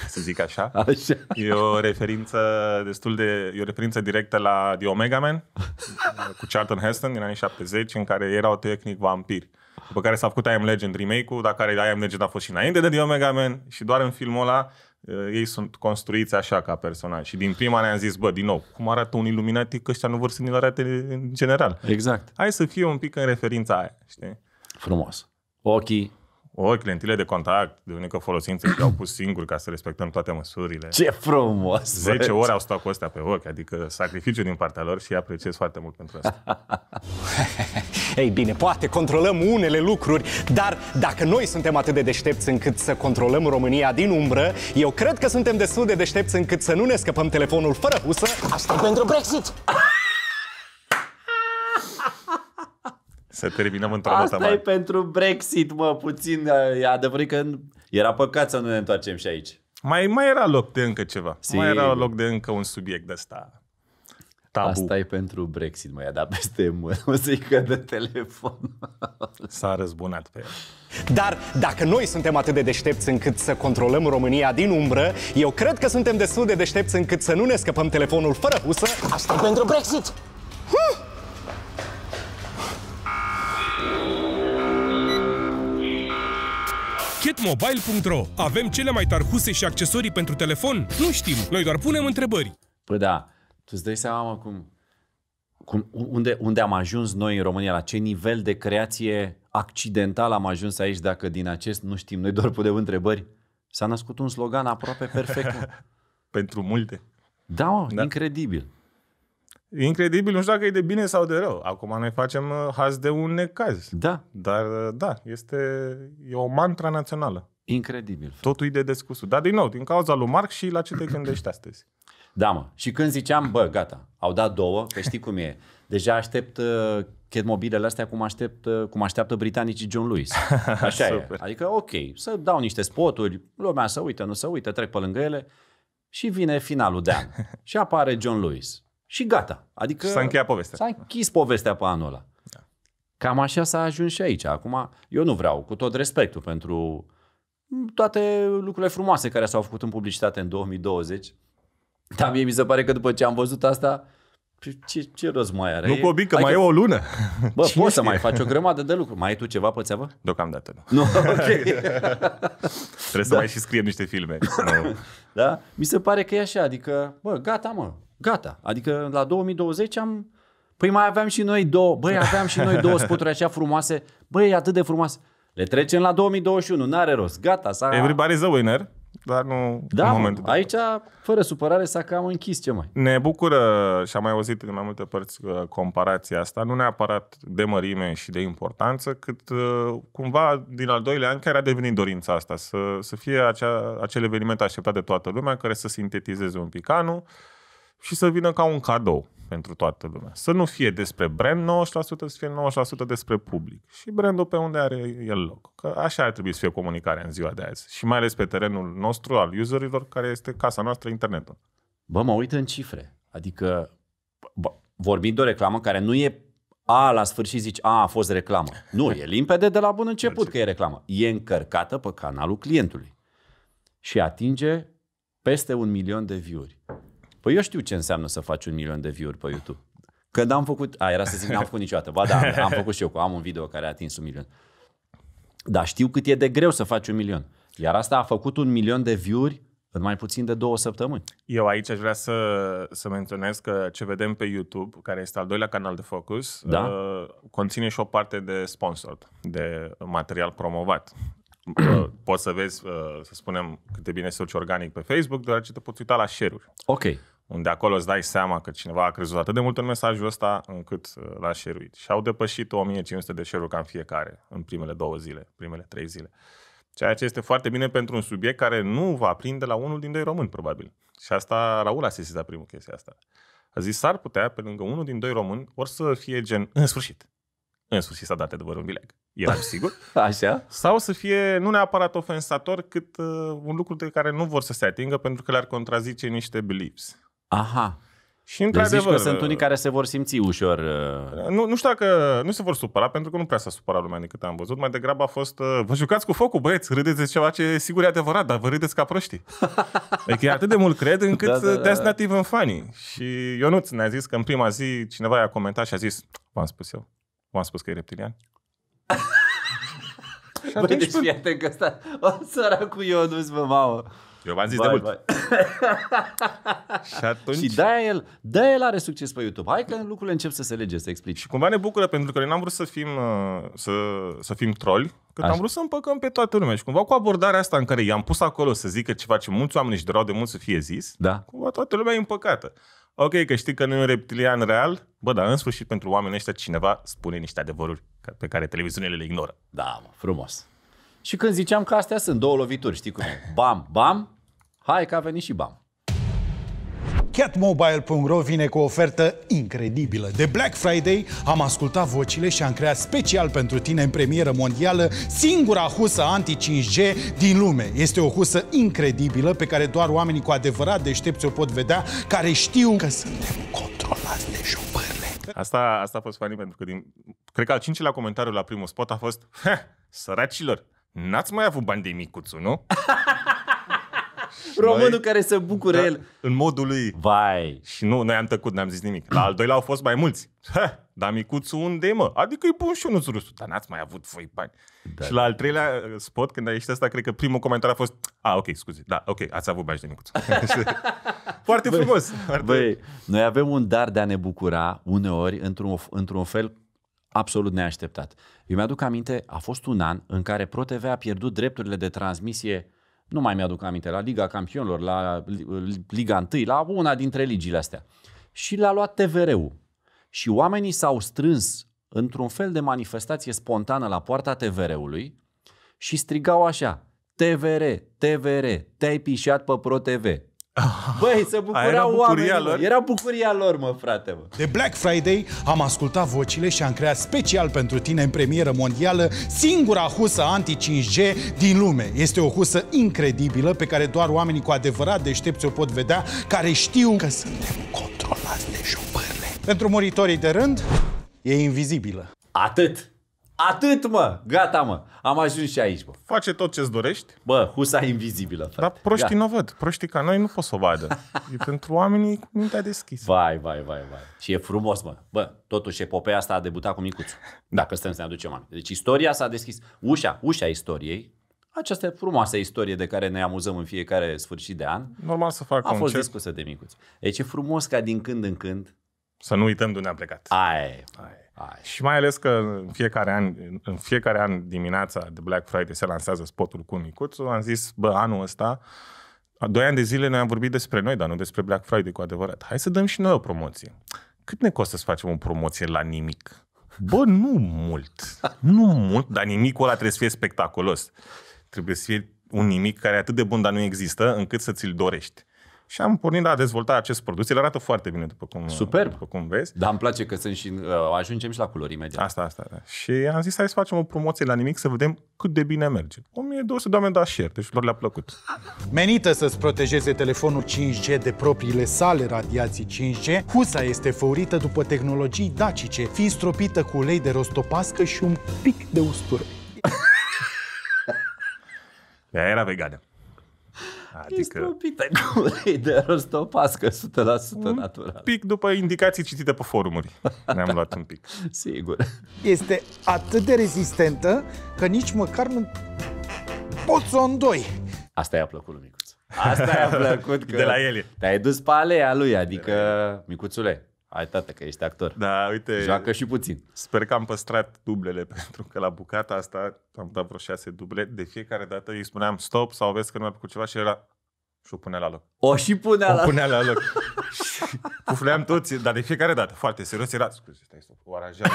să zic așa, așa. e o referință destul de, e o referință directă la The Omega Man, cu Charlton Heston din anii 70, în care era o tehnic vampir după care s-a făcut I Am Legend remake-ul, dar care I Am Legend a fost și înainte de The Omega Man și doar în filmul ăla uh, ei sunt construiți așa ca personaj. Și din prima ne-am zis, bă, din nou, cum arată un iluminatic că ăștia nu vor să ne arate în general. Exact. Hai să fie un pic în referința aia, știi? Frumos. Ochii, ori clientele de contact de unică folosință și au pus singuri ca să respectăm toate măsurile. Ce frumos! 10 ore au stat cu astea pe ochi, adică sacrificiu din partea lor și apreciez foarte mult pentru asta. Ei bine, poate controlăm unele lucruri, dar dacă noi suntem atât de deștepți încât să controlăm România din umbră, eu cred că suntem destul de deștepți încât să nu ne scăpăm telefonul fără husă. Asta pentru Brexit! Să terminăm într-o Asta notă e pentru Brexit, mă, puțin. E adevărat că era păcat să nu ne întoarcem și aici. Mai, mai era loc de încă ceva. Sigur. Mai era loc de încă un subiect de ăsta. Tabu. Asta e pentru Brexit, mă, ia dat peste mână, o să-i cădă telefon. S-a răzbunat pe el. Dar dacă noi suntem atât de deștepți încât să controlăm România din umbră, eu cred că suntem destul de deștepți încât să nu ne scăpăm telefonul fără husă. Asta e pentru Brexit! Huh! mobilero Avem cele mai tarhuse și accesorii pentru telefon? Nu știm, noi doar punem întrebări. Păi da, tu îți dai seama cum, cum, unde, unde am ajuns noi în România, la ce nivel de creație accidental am ajuns aici dacă din acest nu știm, noi doar punem întrebări. S-a născut un slogan aproape perfect. pentru multe. Da, mă, da. incredibil. Incredibil, nu știu dacă e de bine sau de rău. Acum noi facem uh, haz de un necaz. Da. Dar uh, da, este e o mantra națională. Incredibil. Totul e de descusut. Dar din nou, din cauza lui Marc și la ce te gândești astăzi. Da, mă. Și când ziceam, bă, gata, au dat două, că știi cum e. Deja aștept uh, mobilele astea cum, aștept, uh, cum așteaptă britanicii John Lewis. Așa e. Adică, ok, să dau niște spoturi, lumea să uită, nu să uită, trec pe lângă ele și vine finalul de an. și apare John Lewis și gata. Adică s-a încheiat povestea. S-a închis povestea pe anul ăla. Da. Cam așa s-a ajuns și aici. Acum, eu nu vreau, cu tot respectul pentru toate lucrurile frumoase care s-au făcut în publicitate în 2020, dar mie mi se pare că după ce am văzut asta, ce, ce rost mai are? Nu e, cobi, că adică mai e o lună. Bă, Cine poți știe? să mai faci o grămadă de lucruri. Mai ai tu ceva pe țeavă? Deocamdată da. nu. nu? Okay. Trebuie să da. mai și scriem niște filme. Da. da? Mi se pare că e așa, adică, bă, gata mă, Gata. Adică la 2020 am... Păi mai aveam și noi două, băi, aveam și noi două spoturi așa frumoase, băi, atât de frumoase. Le trecem la 2021, n-are rost, gata. S-a... Everybody's a winner, dar nu da, în momentul mă, aici, fără supărare, s-a cam închis ce mai. Ne bucură, și am mai auzit în mai multe părți uh, comparația asta, nu neapărat de mărime și de importanță, cât uh, cumva din al doilea an care a devenit dorința asta, să, să fie acea, acel eveniment așteptat de toată lumea, care să sintetizeze un pic anul, și să vină ca un cadou pentru toată lumea. Să nu fie despre brand 90%, să fie 90% despre public. Și brandul pe unde are el loc. Că așa ar trebui să fie comunicarea în ziua de azi. Și mai ales pe terenul nostru al userilor, care este casa noastră, internetul. Bă, mă uit în cifre. Adică, bă, vorbind de o reclamă care nu e a, la sfârșit zici, a, a fost reclamă. Nu, e limpede de la bun început că e reclamă. E încărcată pe canalul clientului și atinge peste un milion de view-uri. Păi eu știu ce înseamnă să faci un milion de view-uri pe YouTube. Că n-am făcut, a, era să zic n-am făcut niciodată. Ba da, am, am făcut și eu, am un video care a atins un milion. Dar știu cât e de greu să faci un milion. Iar asta a făcut un milion de view-uri în mai puțin de două săptămâni. Eu aici aș vrea să, să menționez că ce vedem pe YouTube, care este al doilea canal de focus, da? uh, conține și o parte de sponsored, de material promovat. Uh, poți să vezi, uh, să spunem, cât de bine se organic pe Facebook, deoarece te poți uita la share-uri. Ok unde acolo îți dai seama că cineva a crezut atât de mult în mesajul ăsta încât uh, l-a șeruit. Și au depășit 1500 de share-uri cam fiecare în primele două zile, primele trei zile. Ceea ce este foarte bine pentru un subiect care nu va prinde la unul din doi români, probabil. Și asta Raul a sesizat primul chestia asta. A zis, s-ar putea, pe lângă unul din doi români, ori să fie gen, în sfârșit, în sfârșit s-a dat adevărul în bileg. Eram sigur. Așa. Sau să fie nu neapărat ofensator, cât uh, un lucru de care nu vor să se atingă pentru că le-ar contrazice niște beliefs. Aha. Și deci într-adevăr... Deci că sunt unii care se vor simți ușor... Uh, nu, nu știu dacă... Nu se vor supăra, pentru că nu prea s-a supărat lumea din am văzut. Mai degrabă a fost... Uh, vă jucați cu focul, băieți, râdeți de ceva ce sigur e adevărat, dar vă râdeți ca proștii. adică e atât de mult cred încât da, da, uh, da. that's not funny. Și Ionuț ne-a zis că în prima zi cineva i-a comentat și a zis V-am spus eu. V-am spus că e reptilian. și atunci, Băi, deci fii atent că ăsta... O țara cu Ionuț, mă, mamă. Eu v-am zis vai, de mult. și atunci... Și de-aia el, de el are succes pe YouTube. Hai că lucrurile încep să se lege, să explic. Și cumva ne bucură pentru că noi n-am vrut să fim, uh, să, să fim troli, că am vrut să împăcăm pe toată lumea. Și cumva cu abordarea asta în care i-am pus acolo să zică ceva ce mulți oameni își doreau de mult să fie zis, da. cumva toată lumea e împăcată. Ok, că știi că nu e un reptilian real, bă, dar în sfârșit pentru oamenii ăștia cineva spune niște adevăruri pe care televiziunile le ignoră. Da, mă, frumos. Și când ziceam că astea sunt două lovituri, știi cum e? Bam, bam Hai că a venit și bam! Catmobile.ro vine cu o ofertă incredibilă. De Black Friday am ascultat vocile și am creat special pentru tine în premieră mondială singura husă anti-5G din lume. Este o husă incredibilă pe care doar oamenii cu adevărat deștepți o pot vedea, care știu că suntem controlați de șopările. Asta, asta a fost funny pentru că din, cred că al cincilea comentariu la primul spot a fost Săracilor, n-ați mai avut bani de micuțu, nu? Românul noi, care se bucură da, el. În modul lui. Vai. Și nu, noi am tăcut, n-am zis nimic. La al doilea au fost mai mulți. Ha, dar micuțul unde, mă? Adică e bun și unul rusul. Dar n-ați mai avut voi bani. Da. Și la al treilea uh, spot, când a ieșit asta, cred că primul comentariu a fost A, ok, scuze, da, ok, ați avut bani de micuț. foarte băi, frumos. Foarte... Băi, noi avem un dar de a ne bucura uneori într-un, într-un fel absolut neașteptat. Eu mi-aduc aminte, a fost un an în care ProTV a pierdut drepturile de transmisie nu mai mi-aduc aminte, la Liga Campionilor, la Liga 1, la una dintre ligile astea. Și l-a luat TVR-ul. Și oamenii s-au strâns într-un fel de manifestație spontană la poarta TVR-ului și strigau așa, TVR, TVR, te-ai pișat pe Pro TV. Băi, se bucurau era oamenii. Lor. Era bucuria lor, mă, frate, mă. De Black Friday am ascultat vocile și am creat special pentru tine în premieră mondială singura husă anti-5G din lume. Este o husă incredibilă pe care doar oamenii cu adevărat deștepți o pot vedea, care știu că suntem controlați de șopările. Pentru moritorii de rând, e invizibilă. Atât! Atât, mă! Gata, mă! Am ajuns și aici, bă. Face tot ce-ți dorești. Bă, husa invizibilă. Frate. Dar proștii nu văd. Proștii ca noi nu pot să o vadă. E pentru oamenii cu mintea deschisă. Vai, vai, vai, vai. Și e frumos, mă. Bă, totuși epopeea asta a debutat cu micuț. Da. Dacă stăm să ne aducem aminte. Deci istoria s-a deschis. Ușa, ușa istoriei, această frumoasă istorie de care ne amuzăm în fiecare sfârșit de an. Normal să fac A fost concert. discusă de micuț. Deci e frumos ca din când în când. Să nu uităm de unde am plecat. Aia Aia și mai ales că în fiecare an, în fiecare an dimineața de Black Friday se lansează spotul cu Nicuțu, am zis, bă, anul ăsta, a doi ani de zile noi am vorbit despre noi, dar nu despre Black Friday cu adevărat. Hai să dăm și noi o promoție. Cât ne costă să facem o promoție la nimic? Bă, nu mult. Nu mult, dar nimicul ăla trebuie să fie spectaculos. Trebuie să fie un nimic care e atât de bun, dar nu există, încât să ți-l dorești. Și am pornit la a dezvolta acest produs. El arată foarte bine, după cum, Superb. După cum vezi. Dar îmi place că sunt și, uh, ajungem și la culori imediat. Asta, asta. Da. Și am zis, hai să facem o promoție la nimic să vedem cât de bine merge. 1200 de oameni da share, deci lor le-a plăcut. Menită să-ți protejeze telefonul 5G de propriile sale radiații 5G, Husa este făurită după tehnologii dacice, fiind stropită cu ulei de rostopască și un pic de usturoi. Ea era vegană. Adică... E stropită de ulei de rostopască 100% natural. Un pic după indicații citite pe forumuri. Ne-am luat un pic. Sigur. Este atât de rezistentă că nici măcar nu pot să o îndoi. Asta i-a plăcut lui Micuț. Asta i-a plăcut că... De la el. Te-ai dus pe alea lui, adică, Micuțule, Hai, tată, că ești actor. Da, uite. Joacă și puțin. Sper că am păstrat dublele, pentru că la bucata asta am dat vreo șase duble. De fiecare dată îi spuneam stop sau vezi că nu mai a ceva și era și o punea la loc. O și punea, o la... punea la loc. Pufleam toți, dar de fiecare dată, foarte serios, era, scuze, stai, stop, o aranjeam.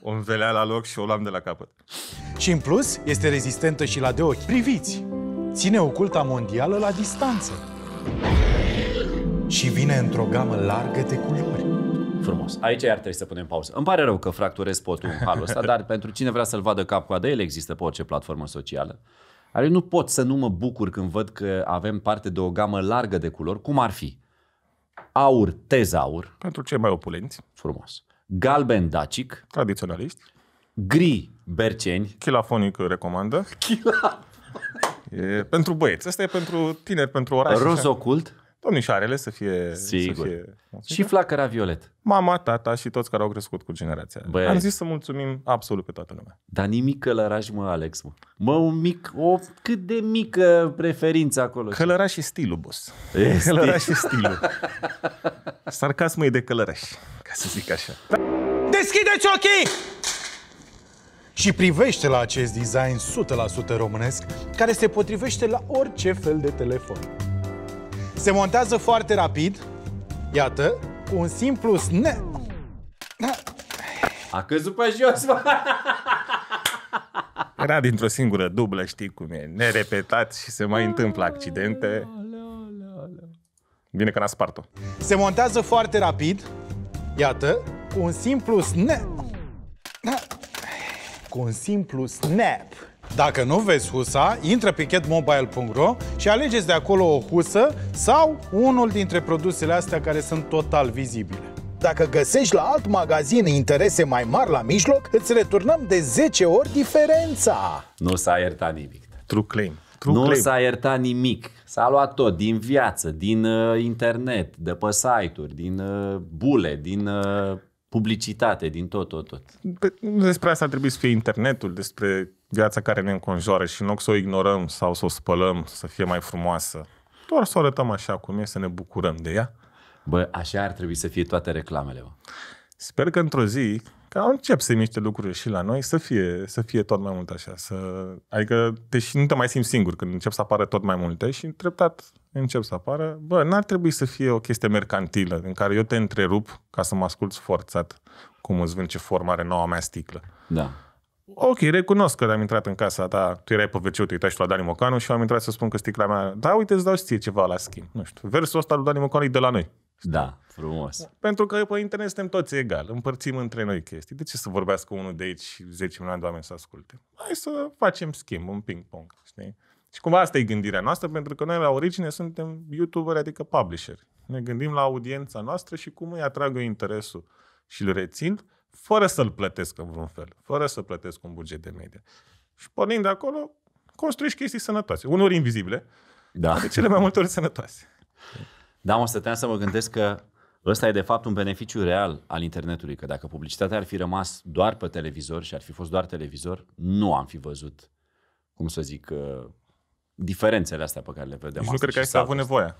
o învelea la loc și o luam de la capăt. Și în plus, este rezistentă și la de ochi. Priviți! Ține oculta mondială la distanță și vine într-o gamă largă de culori. Frumos. Aici ar trebui să punem pauză. Îmi pare rău că fracturez potul în halul ăsta, dar pentru cine vrea să-l vadă cap cu el există pe orice platformă socială. Adică nu pot să nu mă bucur când văd că avem parte de o gamă largă de culori, cum ar fi aur, tezaur. Pentru cei mai opulenți. Frumos. Galben dacic. Tradiționalist. Gri berceni. Chilafonic recomandă. Chila. E pentru băieți. Asta e pentru tineri, pentru oraș. Roz ocult domnișoarele să fie... Sigur. Să fie și flacăra violet. Mama, tata și toți care au crescut cu generația. Băi. Am zis să mulțumim absolut pe toată lumea. Dar nimic călăraș, mă, Alex, mă. Mă, un mic, o cât de mică preferință acolo. Călăraș și stilul, boss. E, călăraș și stilul. Sarcasmul e de călăraș, ca să zic așa. Deschideți ochii! și privește la acest design 100% românesc care se potrivește la orice fel de telefon. Se montează foarte rapid, iată, cu un simplu ne. A căzut pe jos, bă. Era dintr-o singură dublă, știi cum e, nerepetat și se mai întâmplă accidente. Bine că n-a spart-o. Se montează foarte rapid, iată, cu un simplu snap. Cu un simplu snap dacă nu vezi husa, intră pe catmobile.ro și alegeți de acolo o husă sau unul dintre produsele astea care sunt total vizibile. Dacă găsești la alt magazin interese mai mari la mijloc, îți returnăm de 10 ori diferența. Nu s-a iertat nimic. True claim. True nu s-a iertat nimic. S-a luat tot din viață, din uh, internet, de pe site-uri, din uh, bule, din uh, publicitate din tot, tot, tot. Păi, despre asta trebuie să fie internetul, despre viața care ne înconjoară și în loc să o ignorăm sau să o spălăm, să fie mai frumoasă, doar să o arătăm așa cum e, să ne bucurăm de ea. Bă, așa ar trebui să fie toate reclamele. Bă. Sper că într-o zi, că încep să miște lucruri și la noi, să fie, să fie tot mai mult așa. Să... Adică, deși nu te mai simți singur când încep să apară tot mai multe și treptat încep să apară, bă, n-ar trebui să fie o chestie mercantilă în care eu te întrerup ca să mă asculți forțat cum îți vând ce formă are noua mea sticlă. Da. Ok, recunosc că am intrat în casa ta, tu erai pe wc te și la Dani Mocanu și am intrat să spun că sticla mea, da, uite, îți dau și ție ceva la schimb. Nu știu, versul ăsta lui Dani Mocanu e de la noi. Da, frumos. Pentru că pe internet suntem toți egal, împărțim între noi chestii. De ce să vorbească unul de aici 10 milioane de oameni să asculte? Hai să facem schimb, un ping-pong, știi? Și cumva asta e gândirea noastră, pentru că noi la origine suntem YouTuberi, adică publisheri. Ne gândim la audiența noastră și cum îi atrag eu interesul și îl rețin, fără să-l plătesc în vreun fel, fără să plătesc un buget de media. Și pornind de acolo, construiești chestii sănătoase. Uneori invizibile, da. de cele mai multe ori sănătoase. Da, mă stăteam să mă gândesc că ăsta e de fapt un beneficiu real al internetului, că dacă publicitatea ar fi rămas doar pe televizor și ar fi fost doar televizor, nu am fi văzut, cum să zic, uh, diferențele astea pe care le vedem. Și deci nu cred că ai să avut nevoia.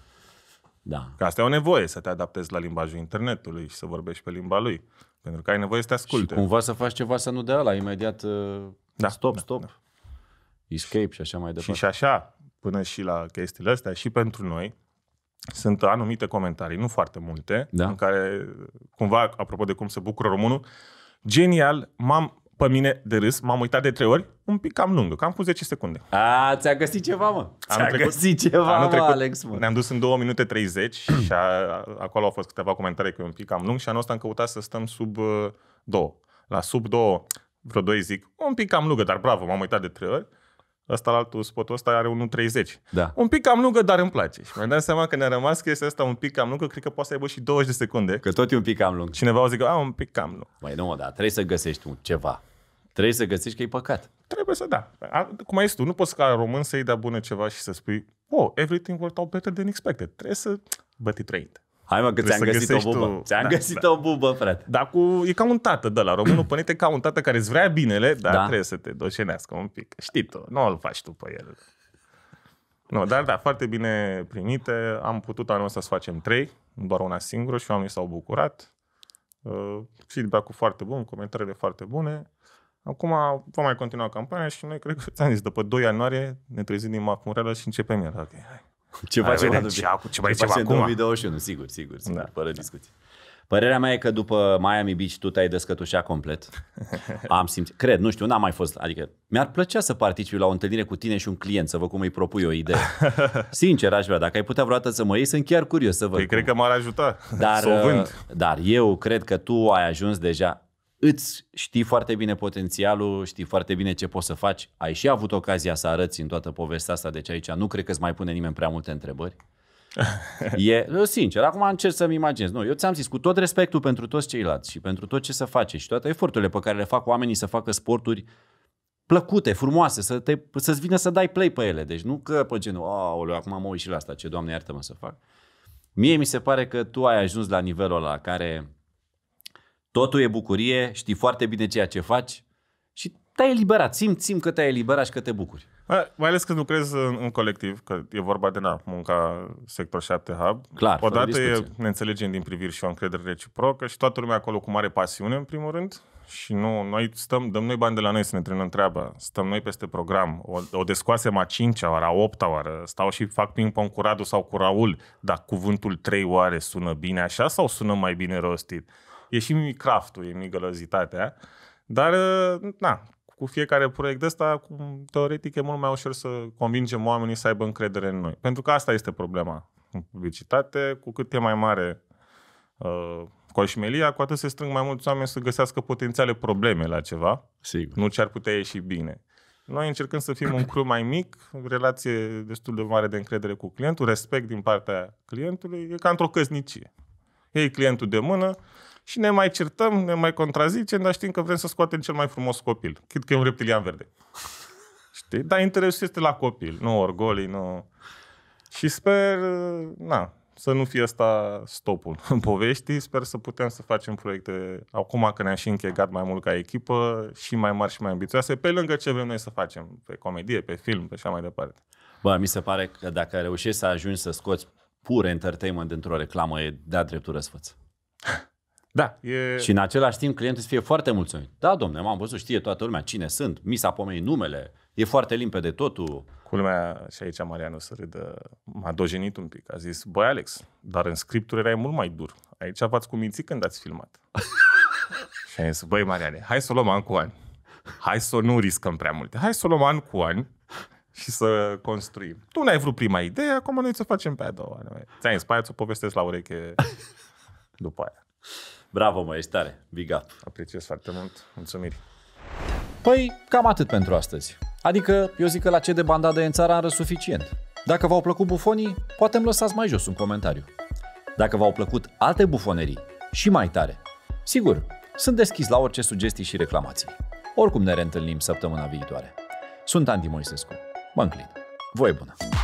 Da. Că asta e o nevoie, să te adaptezi la limbajul internetului și să vorbești pe limba lui. Pentru că ai nevoie să te asculte. Și cumva să faci ceva să nu dea la imediat uh, da, stop, da, stop, da. escape și așa mai departe. Și, și așa, până și la chestiile astea, și pentru noi, sunt anumite comentarii, nu foarte multe, da. în care, cumva, apropo de cum se bucură românul, genial, m-am pe mine de râs, m-am uitat de trei ori, un pic cam lungă, cam cu 10 secunde. A, ți-a găsit ceva, mă? Ți-a anul trecut, găsit ceva, anul trecut, mă, Alex, mă. Ne-am dus în 2 minute 30 și a, acolo au fost câteva comentarii că e un pic cam lung și anul ăsta am căutat să stăm sub 2. Uh, la sub 2, vreo 2 zic, un pic cam lungă, dar bravo, m-am uitat de trei ori. Asta la altul, spotul ăsta are 1.30. Da. Un pic cam lungă, dar îmi place. Și mi-am dat seama că ne-a rămas chestia asta un pic cam lungă, cred că poate să aibă și 20 de secunde. Că tot e un pic cam lung. Cineva o zică, a, un pic cam lung. Mai nu, dar trebuie să găsești un ceva. Trebuie să găsești că e păcat. Trebuie să da. Cum ai zis tu, nu poți ca român să-i dea bună ceva și să spui, oh, everything worked out better than expected. Trebuie să băti trăinte. Hai mă că ți-am găsit o bubă. Tu... Ți-am da, găsit da. o bubă, frate. Dar cu... e ca un tată de la românul părinte, ca un tată care îți vrea binele, dar da. trebuie să te doșenească un pic. Știi tu, nu îl faci tu pe el. Nu, dar da, foarte bine primite. Am putut anul ăsta să facem trei, doar una singură și oamenii s-au bucurat. Uh, feedback-ul foarte bun, comentariile foarte bune. Acum va mai continua campania și noi cred că ți-am zis, după 2 ianuarie ne trezim din Macmurelă și începem iar. Okay, hai. Ceva, Hai, ceva, vedem, ceva, mai ceva, face în 2021, sigur, sigur, sigur da. fără discuții. Părerea mea e că după Miami Beach tu te-ai descătușat complet. Am simțit, cred, nu știu, n-am mai fost, adică mi-ar plăcea să particip la o întâlnire cu tine și un client, să văd cum îi propui o idee. Sincer, aș vrea, dacă ai putea vreodată să mă iei, sunt chiar curios să văd. Păi cum. cred că m-ar ajuta dar, să o vând. Dar eu cred că tu ai ajuns deja, îți știi foarte bine potențialul, știi foarte bine ce poți să faci, ai și avut ocazia să arăți în toată povestea asta, deci aici nu cred că îți mai pune nimeni prea multe întrebări. e, sincer, acum încerc să-mi imaginez. Nu, eu ți-am zis, cu tot respectul pentru toți ceilalți și pentru tot ce se face și toate eforturile pe care le fac oamenii să facă sporturi plăcute, frumoase, să te, să-ți vină să dai play pe ele. Deci nu că pe genul, aoleu, acum mă uit și la asta, ce doamne iartă-mă să fac. Mie mi se pare că tu ai ajuns la nivelul ăla care Totul e bucurie, știi foarte bine ceea ce faci și te-ai eliberat. simt simt că te-ai eliberat și că te bucuri. Mai ales când lucrezi în, în colectiv, că e vorba de na, munca sector 7 hub. Clar, Odată e, ne înțelegem din priviri și o încredere reciprocă și toată lumea acolo cu mare pasiune, în primul rând. Și nu, noi stăm, dăm noi bani de la noi să ne trenăm treaba, stăm noi peste program, o, o descoasem a 5 oară, a 8 oară, stau și fac ping-pong cu Radu sau cu Raul, dar cuvântul 3 oare sună bine așa sau sună mai bine rostit? E și craftul, e migălăzitatea. Dar, ă, na, cu fiecare proiect de ăsta, cum, teoretic, e mult mai ușor să convingem oamenii să aibă încredere în noi. Pentru că asta este problema în publicitate. Cu cât e mai mare uh, coșmelia, cu atât se strâng mai mulți oameni să găsească potențiale probleme la ceva. Sigur. Nu ce ar putea ieși bine. Noi încercăm să fim un crew mai mic, relație destul de mare de încredere cu clientul, respect din partea clientului, e ca într-o căsnicie. Ei clientul de mână, și ne mai certăm, ne mai contrazicem, dar știm că vrem să scoatem cel mai frumos copil. Chit că e un reptilian verde. Știi? Dar interesul este la copil, nu orgolii, nu... Și sper, na, să nu fie asta stopul în poveștii. Sper să putem să facem proiecte, acum că ne-am și închegat mai mult ca echipă, și mai mari și mai ambițioase, pe lângă ce vrem noi să facem, pe comedie, pe film, pe așa mai departe. Bă, mi se pare că dacă reușești să ajungi să scoți pur entertainment dintr-o reclamă, e de-a dreptul răsfăț. Da. E... Și în același timp clientul să fie foarte mulțumit. Da, domnule. m-am văzut, știe toată lumea cine sunt, mi s-a pomenit numele, e foarte limpede totul. Culmea, și aici Marianu să râdă, m-a dojenit un pic. A zis, băi Alex, dar în scripturi erai mult mai dur. Aici v-ați cumințit când ați filmat. și a zis, băi Mariane, hai să o luăm an cu an. Hai să nu riscăm prea multe. Hai să o luăm an cu an și să construim. Tu n-ai vrut prima idee, acum noi ți-o facem pe a doua. Ți-am inspirat, ți-o povestesc la ureche după aia. Bravo, mă, ești tare. Big up. Apreciez foarte mult. Mulțumiri. Păi, cam atât pentru astăzi. Adică, eu zic că la ce de bandadă e în țara am suficient. Dacă v-au plăcut bufonii, poate îmi lăsați mai jos un comentariu. Dacă v-au plăcut alte bufonerii, și mai tare. Sigur, sunt deschis la orice sugestii și reclamații. Oricum ne reîntâlnim săptămâna viitoare. Sunt Andy Moisescu. Mă înclin. Voi bună!